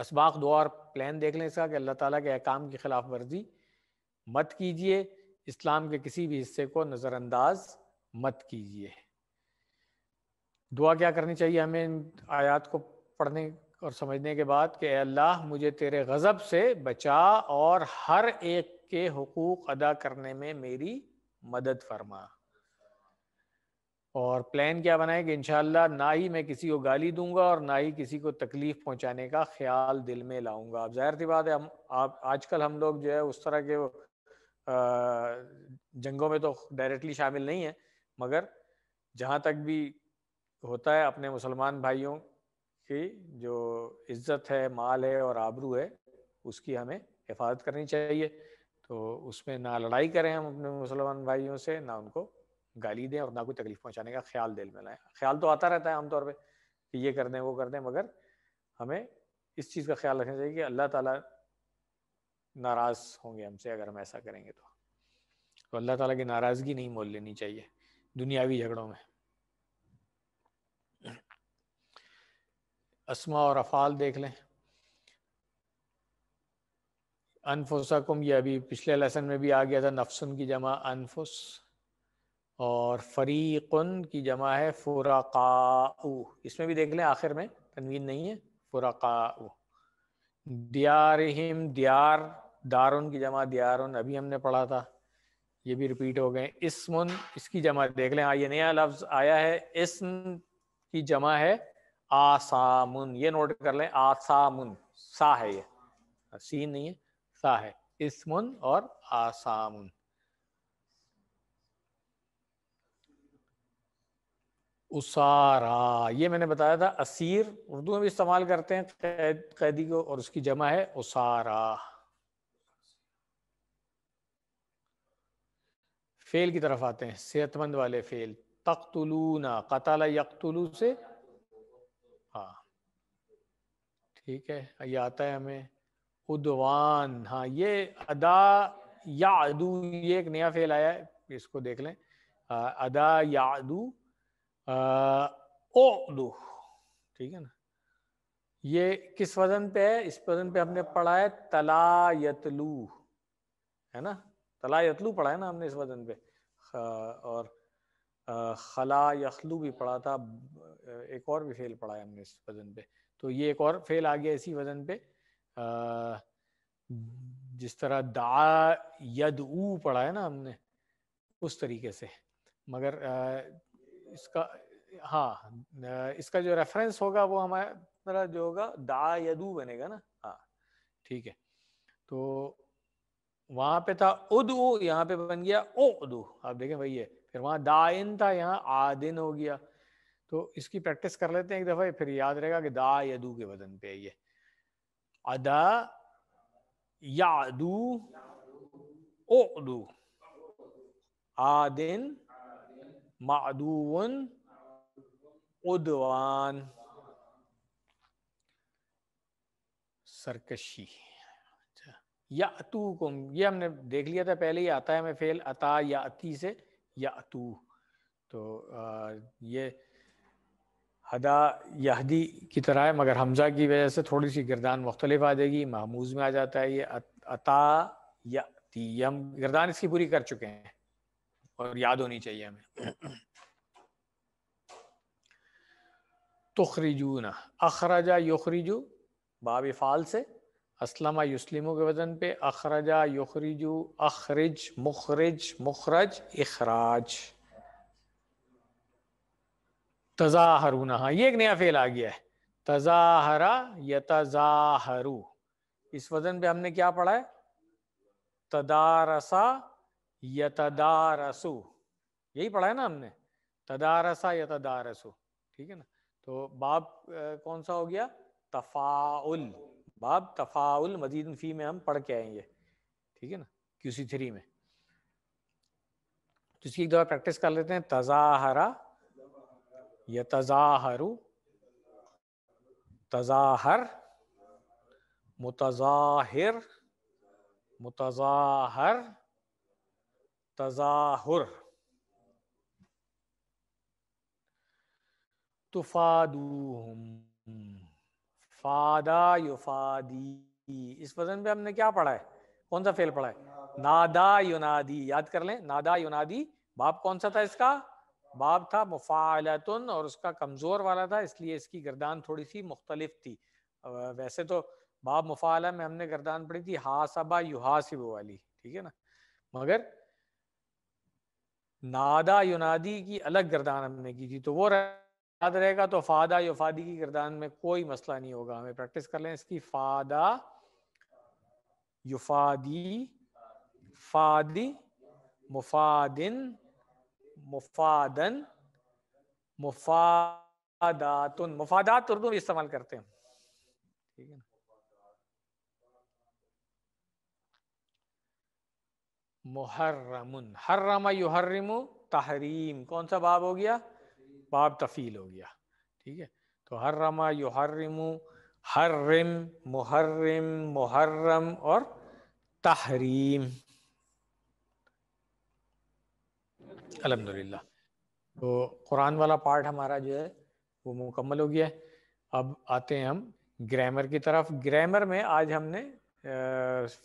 इसबाक दुआ और प्लान देख लें इसका कि अल्लाह ताला के अहकाम की खिलाफ वर्जी मत कीजिए इस्लाम के किसी भी हिस्से को नज़रअंदाज मत कीजिए दुआ क्या करनी चाहिए हमें आयात को पढ़ने और समझने के बाद कि अल्लाह मुझे तेरे गज़ब से बचा और हर एक के हकूक़ अदा करने में मेरी मदद फरमा और प्लान क्या बनाए कि इनशाला ना ही मैं किसी को गाली दूंगा और ना ही किसी को तकलीफ पहुंचाने का ख्याल दिल में लाऊंगा अब जाहिर सी बात है हम आप आजकल हम लोग जो है उस तरह के आ, जंगों में तो डायरेक्टली शामिल नहीं है मगर जहाँ तक भी होता है अपने मुसलमान भाइयों की जो इज्जत है माल है और आबरू है उसकी हमें हिफाजत करनी चाहिए तो उसमें ना लड़ाई करें हम अपने मुसलमान भाइयों से ना उनको गाली दें और ना कोई तकलीफ पहुंचाने का ख्याल दिल में लाएं ख्याल तो आता रहता है आमतौर पर कि ये कर दें वो कर दें मगर हमें इस चीज़ का ख्याल रखना चाहिए कि अल्लाह ताला नाराज़ होंगे हमसे अगर हम ऐसा करेंगे तो, तो अल्लाह ताला की नाराज़गी नहीं मोल लेनी चाहिए दुनियावी झगड़ों में असमा और अफाल देख लें अनफुसकुम ये अभी पिछले लेसन में भी आ गया था नफसन की जमा अनफुस और फरीकुन की जमा है फ़ुरकाऊ इसमें भी देख लें आखिर में तनवीन नहीं है फ़ुरकाऊ दियारिम दियार दारुन की जमा दियारुन अभी हमने पढ़ा था ये भी रिपीट हो गए इसमन इसकी जमा देख लें हाँ, ये नया लफ्ज आया है इसम की जमा है आसामुन ये नोट कर लें आसामुन सा है ये सीन नहीं है सा है इसमन और आसामुन उसारा ये मैंने बताया था असीर उर्दू में भी इस्तेमाल करते हैं कैद कैदी को और उसकी जमा है उसारा फेल की तरफ आते हैं सेहतमंद वाले फेल ना कताला यकतुलु से हाँ ठीक है ये आता है हमें उदवान हाँ ये अदा यादू ये एक नया फेल आया है इसको देख लें आ, अदा यादू ओदू ठीक है ना ये किस वजन पे है इस वजन पे हमने पढ़ा है यतलू है ना यतलू पढ़ा है ना हमने इस वजन पे और खला यखलू भी पढ़ा था एक और भी फेल पढ़ा है हमने इस वज़न पे तो ये एक और फेल आ गया इसी वज़न पे जिस तरह दा यद ऊ पढ़ा है ना हमने उस तरीके से मगर इसका हाँ इसका जो रेफरेंस होगा वो हमारा जो होगा दा यदू बनेगा ना हाँ ठीक है तो वहां पे था उ यहाँ पे बन गया ओ उदू आप देखें वही है फिर वहां दाइन था यहाँ आदिन हो गया तो इसकी प्रैक्टिस कर लेते हैं एक दफा फिर याद रहेगा कि दा यदू के वजन पे है ये अदा यादू ओ उदु आदिन मादून उदवान सरकशी या अतु कुम ये हमने देख लिया था पहले ही आता है मैं फेल अता या अति से या अतु तो ये हदा यहदी की तरह है मगर हमजा की वजह से थोड़ी सी गिरदान मुख्तलिफ आ जाएगी महमूज में आ जाता है ये अता या ती ये हम गिरदान इसकी पूरी कर चुके हैं और याद होनी चाहिए हमें तुखरिजू ना अखराजा युखरिजू बाबाल फाल से असलमा युस्लिमों के वजन पे अखरजा युखरिजू अखरिज मुखरिज मुखरज इखराज नहा ये एक नया फेल आ गया है तजाहरा यतजाहरू इस वजन पे हमने क्या पढ़ा है तदारसा यतदारसु यही पढ़ा है ना हमने तदारसा यतदारसु ठीक है ना तो बाप कौन सा हो गया तफाउल बाब तफ़ाउल मजीद फ़ी में हम पढ़ के आएंगे ठीक है ना क्यू सी थ्री में तो इसकी एक दफ़ा प्रैक्टिस कर लेते हैं तजाहरा या तजाहरु तजाहर मुतजाहिर मुतजाहर तजाहुर तुफादूहम फादा युफादी इस वजन पे हमने क्या पढ़ा है कौन सा फेल पढ़ा है नादा युनादी याद कर लें नादा युनादी बाप कौन सा था इसका बाप था मुफालतन और उसका कमजोर वाला था इसलिए इसकी गर्दान थोड़ी सी मुख्तलिफ थी वैसे तो बाप मुफाला में हमने गर्दान पढ़ी थी हासबा युहासिब वाली ठीक है ना मगर नादा युनादी की अलग गर्दान हमने की थी तो वो रह... याद रहेगा तो फादा युफादी की किरदान में कोई मसला नहीं होगा हमें प्रैक्टिस कर लें इसकी फादा युफादी फादी मुफादिन मुफादन मुफादात मुफादात उर्दू में इस्तेमाल करते हैं ठीक है ना मुहर्रमुन हर्रमा युहर्रिमु तहरीम कौन सा बाब हो गया बाब तफ़ील हो गया ठीक है तो हर रमा हर रिम मुहर्रिम मुहर्रम और तहरीम अलहमदिल्ला तो कुरान वाला पार्ट हमारा जो है वो मुकम्मल हो गया है अब आते हैं हम ग्रामर की तरफ ग्रामर में आज हमने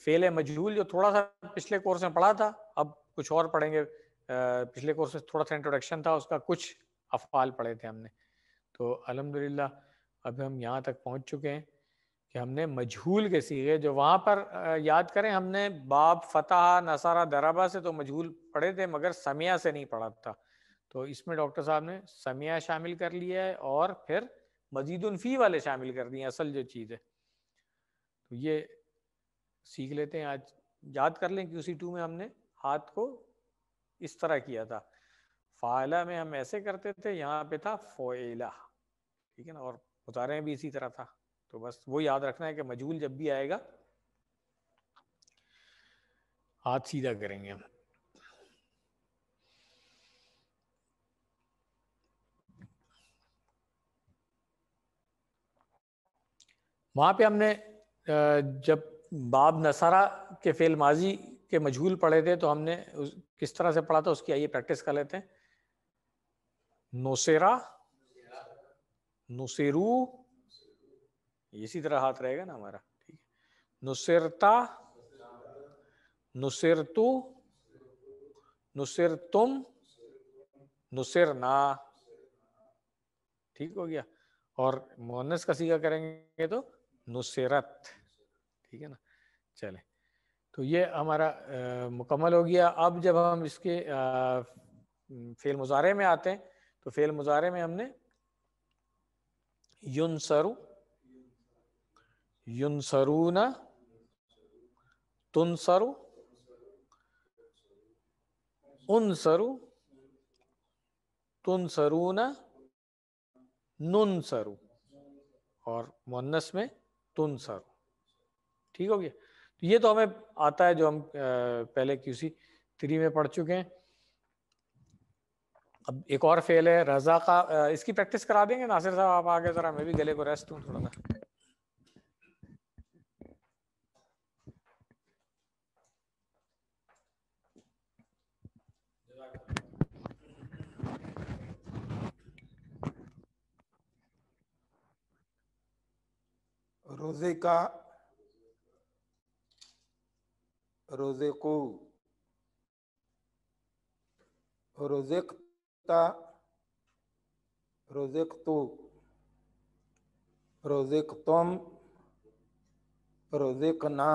फेल मजहूल जो थोड़ा सा पिछले कोर्स में पढ़ा था अब कुछ और पढ़ेंगे आ, पिछले कोर्स में थोड़ा सा इंट्रोडक्शन था उसका कुछ अफ़ाल पढ़े थे हमने तो अलहमदिल्ला अभी हम यहाँ तक पहुँच चुके हैं कि हमने मजहूल के सीखे जो वहाँ पर याद करें हमने बाब फतः नसारा दराबा से तो मजहूल पढ़े थे मगर समिया से नहीं पढ़ा था तो इसमें डॉक्टर साहब ने समिया शामिल कर लिया है और फिर मजीदुलफ़ी वाले शामिल कर दिए असल जो चीज़ है तो ये सीख लेते हैं आज याद कर लें क्यू सी टू में हमने हाथ को इस तरह किया था फाला में हम ऐसे करते थे यहाँ पे था फोला ठीक है ना और उतारे भी इसी तरह था तो बस वो याद रखना है कि मजूल जब भी आएगा हाथ सीधा करेंगे हम वहां पे हमने जब बाब नसारा के फेल माजी के मजहूल पढ़े थे तो हमने किस तरह से पढ़ा था उसकी आइए प्रैक्टिस कर लेते हैं नोसेरा नुसेरू इसी तरह हाथ रहेगा ना हमारा ठीक है नुसिरता तु नुसेर तुम ना ठीक हो गया और मोहनस का सीखा करेंगे तो नुसेरत ठीक है ना चले तो ये हमारा मुकम्मल हो गया अब जब हम इसके आ, फेल मुजारे में आते हैं तो फेल मुजारे में हमने युनसरु सरु तुनसरु उनसरु नुन नुनसरु और मोहनस में तुनसरु ठीक हो गया तो ये तो हमें आता है जो हम पहले क्यूसी थ्री में पढ़ चुके हैं अब एक और फेल है रजा का इसकी प्रैक्टिस करा देंगे नासिर साहब आप आगे जरा मैं भी गले को रेस्ट हूँ थोड़ा सा रोजे का रोजे को रोजे ता रोजेक तू रोजेक तुम रोजेक ना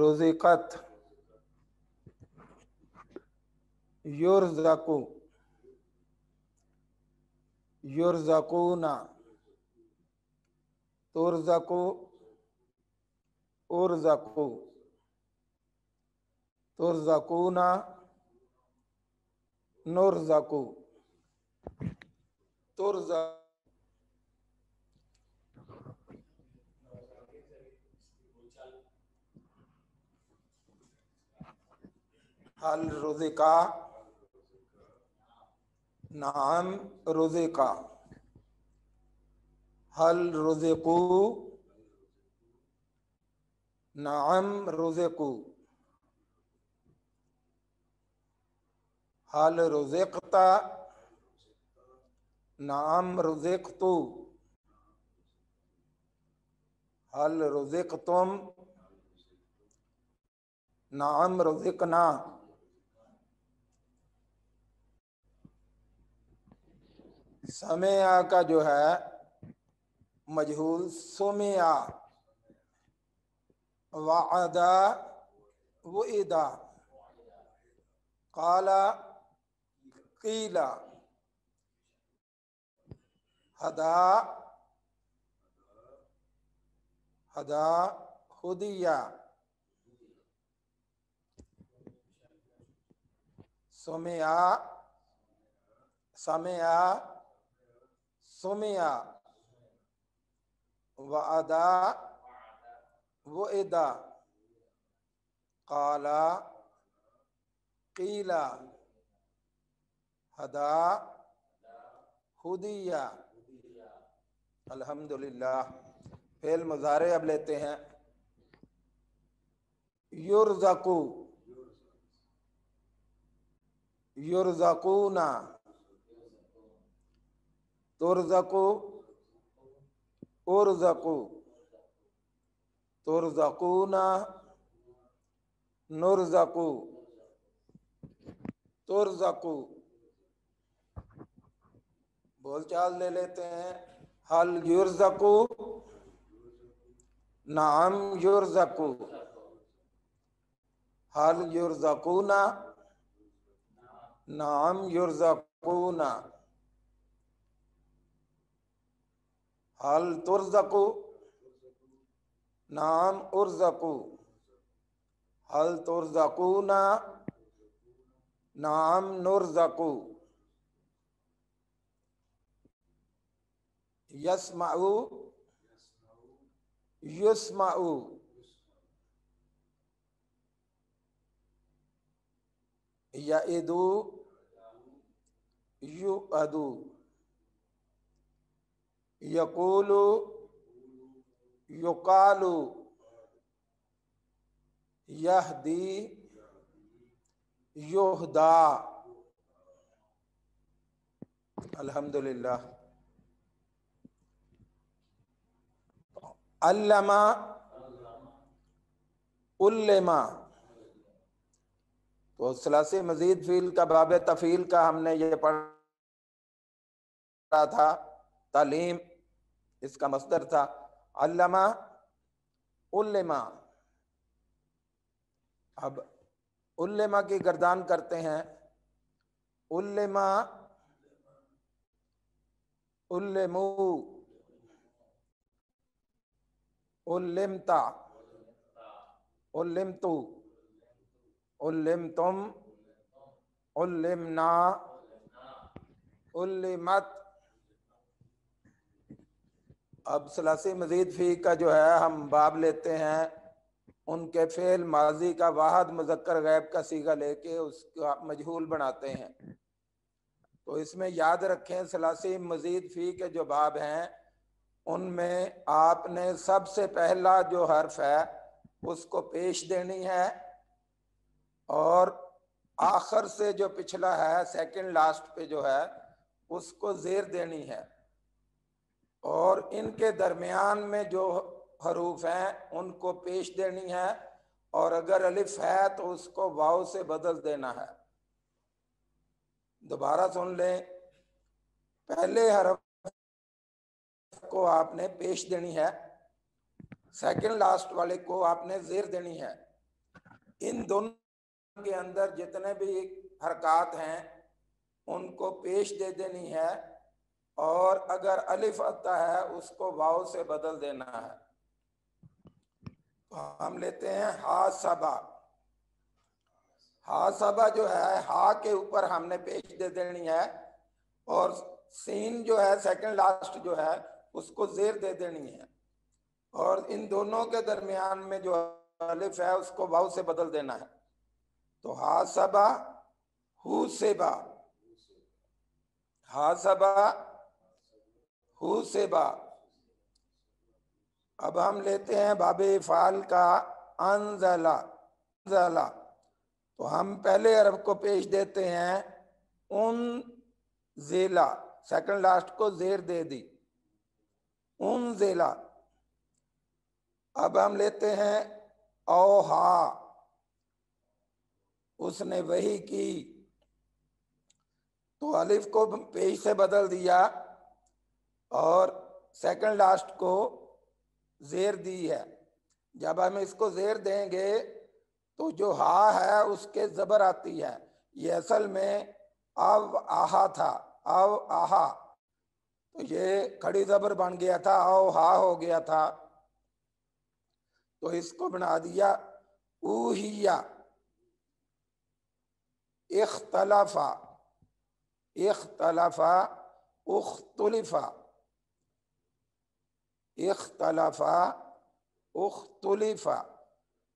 रोजेकत और योरजाकूना तोर ओरजाको ना नोरजाकू तोरजा हल रोजे का नाम रोजे का हल रोजे को नाम रोजे को हाल रुजेकता नाम रुजेक तू हल रुजेक तुम नाम रुजेक ना आ का जो है मजहूल सोमया वादा वो ईदा काला कीला हदा हदा हुदिया सुमिया समया सुमिया वदा वदा काला कीला हदा हुदिया अल्हम्दुलिल्लाह फेल मुजारे अब लेते हैं युर्जकू युर्जकूना तुर्जकू उर्जकू तुर्जकूना नुर्जकू तुर्जकू बोलचाल ले लेते हैं हल युर्जकू नाम युर्जकू हल युर्जकूना नाम युर्जकूना हल तुर्जकू नाम उर्जकू हल तुर्जकूना नाम नुर्जकू यसमाऊ युस्माऊ यदु युअदु यकूलु युकालु यहदी युहदा अल्हम्दुलिल्लाह अल्लमा उल्लमा तो सलासी मजीद फील का बाब तफील का हमने ये पढ़ा था तालीम इसका मस्तर था अल्लमा उल्लमा अब उल्लमा की गर्दान करते हैं उल्लमा उल्लमू उल्लिमता उल्लिमतु उल्लिमतुम उल्लिमना उल्लिमत अब सलासी मजीद फी का जो है हम बाब लेते हैं उनके फेल माजी का वाहद मुजक्कर गैब का सीगा लेके आप मजहूल बनाते हैं तो इसमें याद रखें सलासी मजीद फी के जो बाब हैं उनमें आपने सबसे पहला जो हर्फ है उसको पेश देनी है और आखिर से जो पिछला है सेकंड लास्ट पे जो है उसको जेर देनी है और इनके दरमियान में जो हरूफ हैं उनको पेश देनी है और अगर अलिफ है तो उसको वाव से बदल देना है दोबारा सुन लें पहले हरफ को आपने पेश देनी है सेकंड लास्ट वाले को आपने जेर देनी है इन दोनों के अंदर जितने भी हरकत हैं उनको पेश दे देनी है और अगर अलिफ आता है उसको वाव से बदल देना है तो हम लेते हैं हा सबा हा सबा जो है हा के ऊपर हमने पेश दे देनी है और सीन जो है सेकंड लास्ट जो है उसको जेर दे देनी है और इन दोनों के दरमियान में जो अलिफ है उसको वाव से बदल देना है तो हा सबा हु सेबा हा सबा हु सेबा अब हम लेते हैं बाबे फाल का अनजला अनजला तो हम पहले अरब को पेश देते हैं उन जेला सेकंड लास्ट को जेर दे दी उन जिला अब हम लेते हैं ओहा उसने वही की तो अलिफ को पेज से बदल दिया और सेकंड लास्ट को जेर दी है जब हम इसको जेर देंगे तो जो हा है उसके जबर आती है ये असल में अव आहा था अव आहा तो ये खड़ी जबर बन गया था आओ हा हो गया था तो इसको बना दिया ऊहिया इख्तलाफा इख्तलाफा उख्तलफा इख्तलाफा उख्तलफा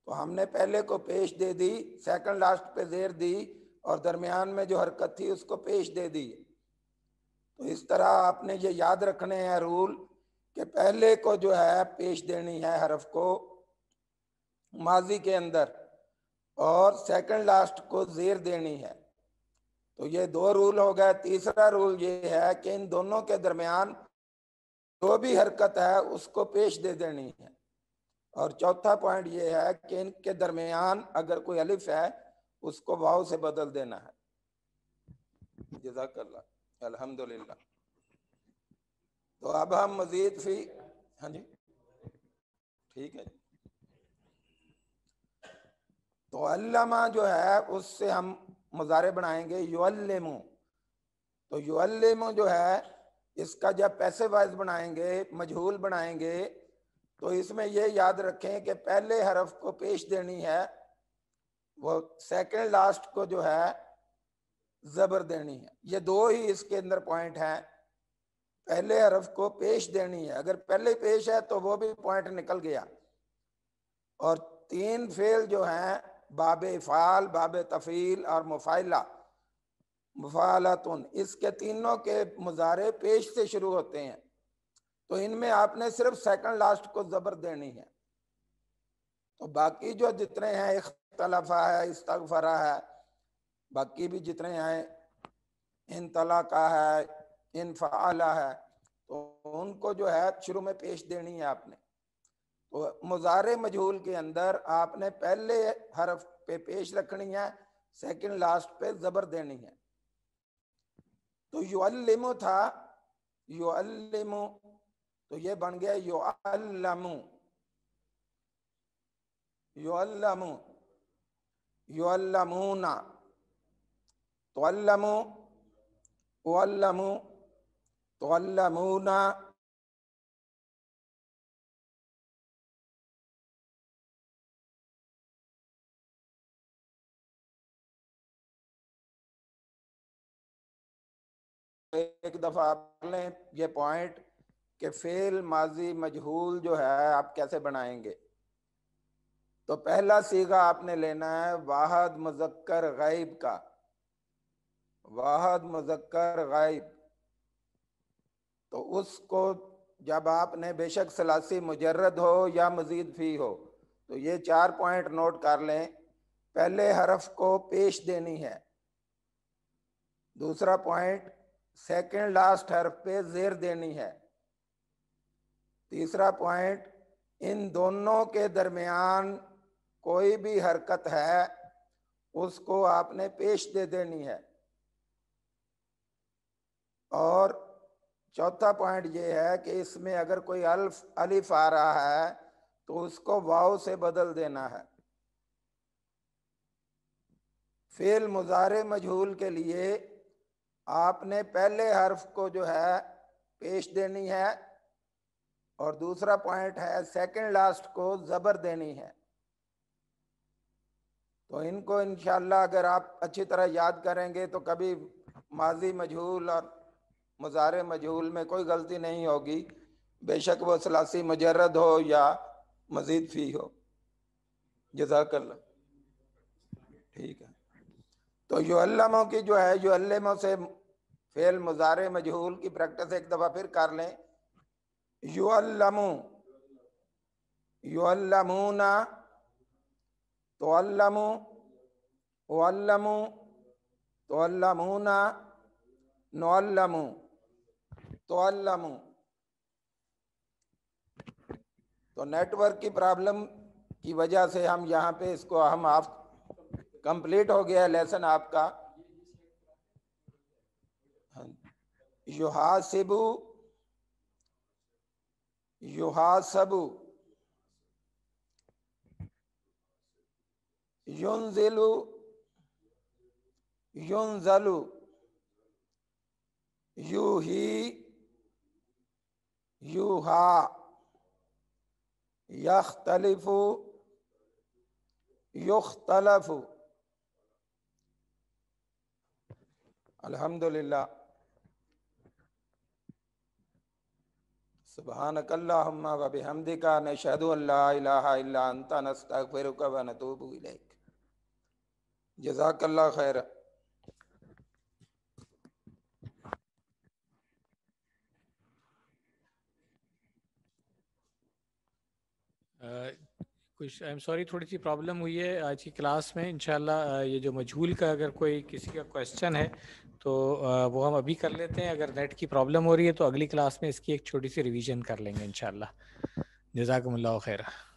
तो हमने पहले को पेश दे दी सेकंड लास्ट पे देर दी और दरमियान में जो हरकत थी उसको पेश दे दी तो इस तरह आपने ये याद रखने हैं रूल कि पहले को जो है पेश देनी है हरफ को माजी के अंदर और सेकंड लास्ट को जेर देनी है तो ये दो रूल हो गए तीसरा रूल ये है कि इन दोनों के दरमियान जो भी हरकत है उसको पेश दे देनी है और चौथा पॉइंट ये है कि इनके दरमियान अगर कोई अलिफ है उसको भाव से बदल देना है जजाकल्ला अल्हम्दुलिल्लाह तो अब हम मजीद फी हाँ जी ठीक है तो अल्लामा जो है उससे हम मुजारे बनाएंगे युअल्लमु तो युअल्लमु जो है इसका जब पैसे वाइज बनाएंगे मजहूल बनाएंगे तो इसमें यह याद रखें कि पहले हरफ को पेश देनी है वो सेकंड लास्ट को जो है जबर देनी है ये दो ही इसके अंदर पॉइंट हैं पहले हरफ को पेश देनी है अगर पहले पेश है तो वो भी पॉइंट निकल गया और तीन फेल जो हैं बाबे इफ़ाल बाब तफ़ील और मुफाइला मुफालतन इसके तीनों के मुजारे पेश से शुरू होते हैं तो इनमें आपने सिर्फ सेकंड लास्ट को ज़बर देनी है तो बाकी जो जितने हैं इख्तलफा है इस्तफरा है बाकी भी जितने हैं इन तला का है इन फला है तो उनको जो है शुरू में पेश देनी है आपने तो मुजारे मजहूल के अंदर आपने पहले हरफ पे पेश रखनी है सेकंड लास्ट पे जबर देनी है तो युअल्लिमु था युअल्लिमु तो ये बन गया युअल्लमु युअल्लमु युअल्लमूना तोल्लमु तोल्लमु तोल्लमुना एक दफ़ा आप लें ये पॉइंट कि फेल माजी मजहूल जो है आप कैसे बनाएंगे तो पहला सीगा आपने लेना है वाहद मुजक्कर गैब का वाहद मुजक्कर गायब तो उसको जब आपने बेशक सलासी मुजरद हो या मजीद फी हो तो ये चार पॉइंट नोट कर लें पहले हरफ को पेश देनी है दूसरा पॉइंट सेकंड लास्ट हरफ पे जेर देनी है तीसरा पॉइंट इन दोनों के दरमियान कोई भी हरकत है उसको आपने पेश दे देनी है और चौथा पॉइंट ये है कि इसमें अगर कोई अल्फ अलिफ आ रहा है तो उसको वाव से बदल देना है फेल मुजारे मजहूल के लिए आपने पहले हर्फ को जो है पेश देनी है और दूसरा पॉइंट है सेकंड लास्ट को ज़बर देनी है तो इनको इनशाला अगर आप अच्छी तरह याद करेंगे तो कभी माजी मजहूल और मुजार मजहूल में कोई गलती नहीं होगी बेशक वो सलासी मुजरद हो या मजीद फी हो जजाकल्ला ठीक है तो युल्लमों की जो है युल्लमों से फेल मुजार मजहूल की प्रैक्टिस एक दफ़ा फिर कर लें युल्लमू युल्लमूना तो अल्लमू वल्लमू तो अल्लमूना नोल्लमू तो तो नेटवर्क की प्रॉब्लम की वजह से हम यहाँ पे इसको हम आप कंप्लीट हो गया लेसन आपका युहासिबु युहासबु युनजिलु युनजलु युही यूहा यख्तलिफु युख्तलफु अल्हम्दुलिल्लाह सुबहानक अल्लाहुम्मा व बिहमदिका नशहदु अल्ला इलाहा इल्ला अंता नस्तगफिरुका व नतूबु इलैक जजाकल्लाह खैरा खुश आई एम सॉरी थोड़ी सी प्रॉब्लम हुई है आज की क्लास में इनशाला ये जो मजहूल का अगर कोई किसी का क्वेश्चन है तो वो हम अभी कर लेते हैं अगर नेट की प्रॉब्लम हो रही है तो अगली क्लास में इसकी एक छोटी सी रिवीजन कर लेंगे इनशाला जजाकम्ला खैरा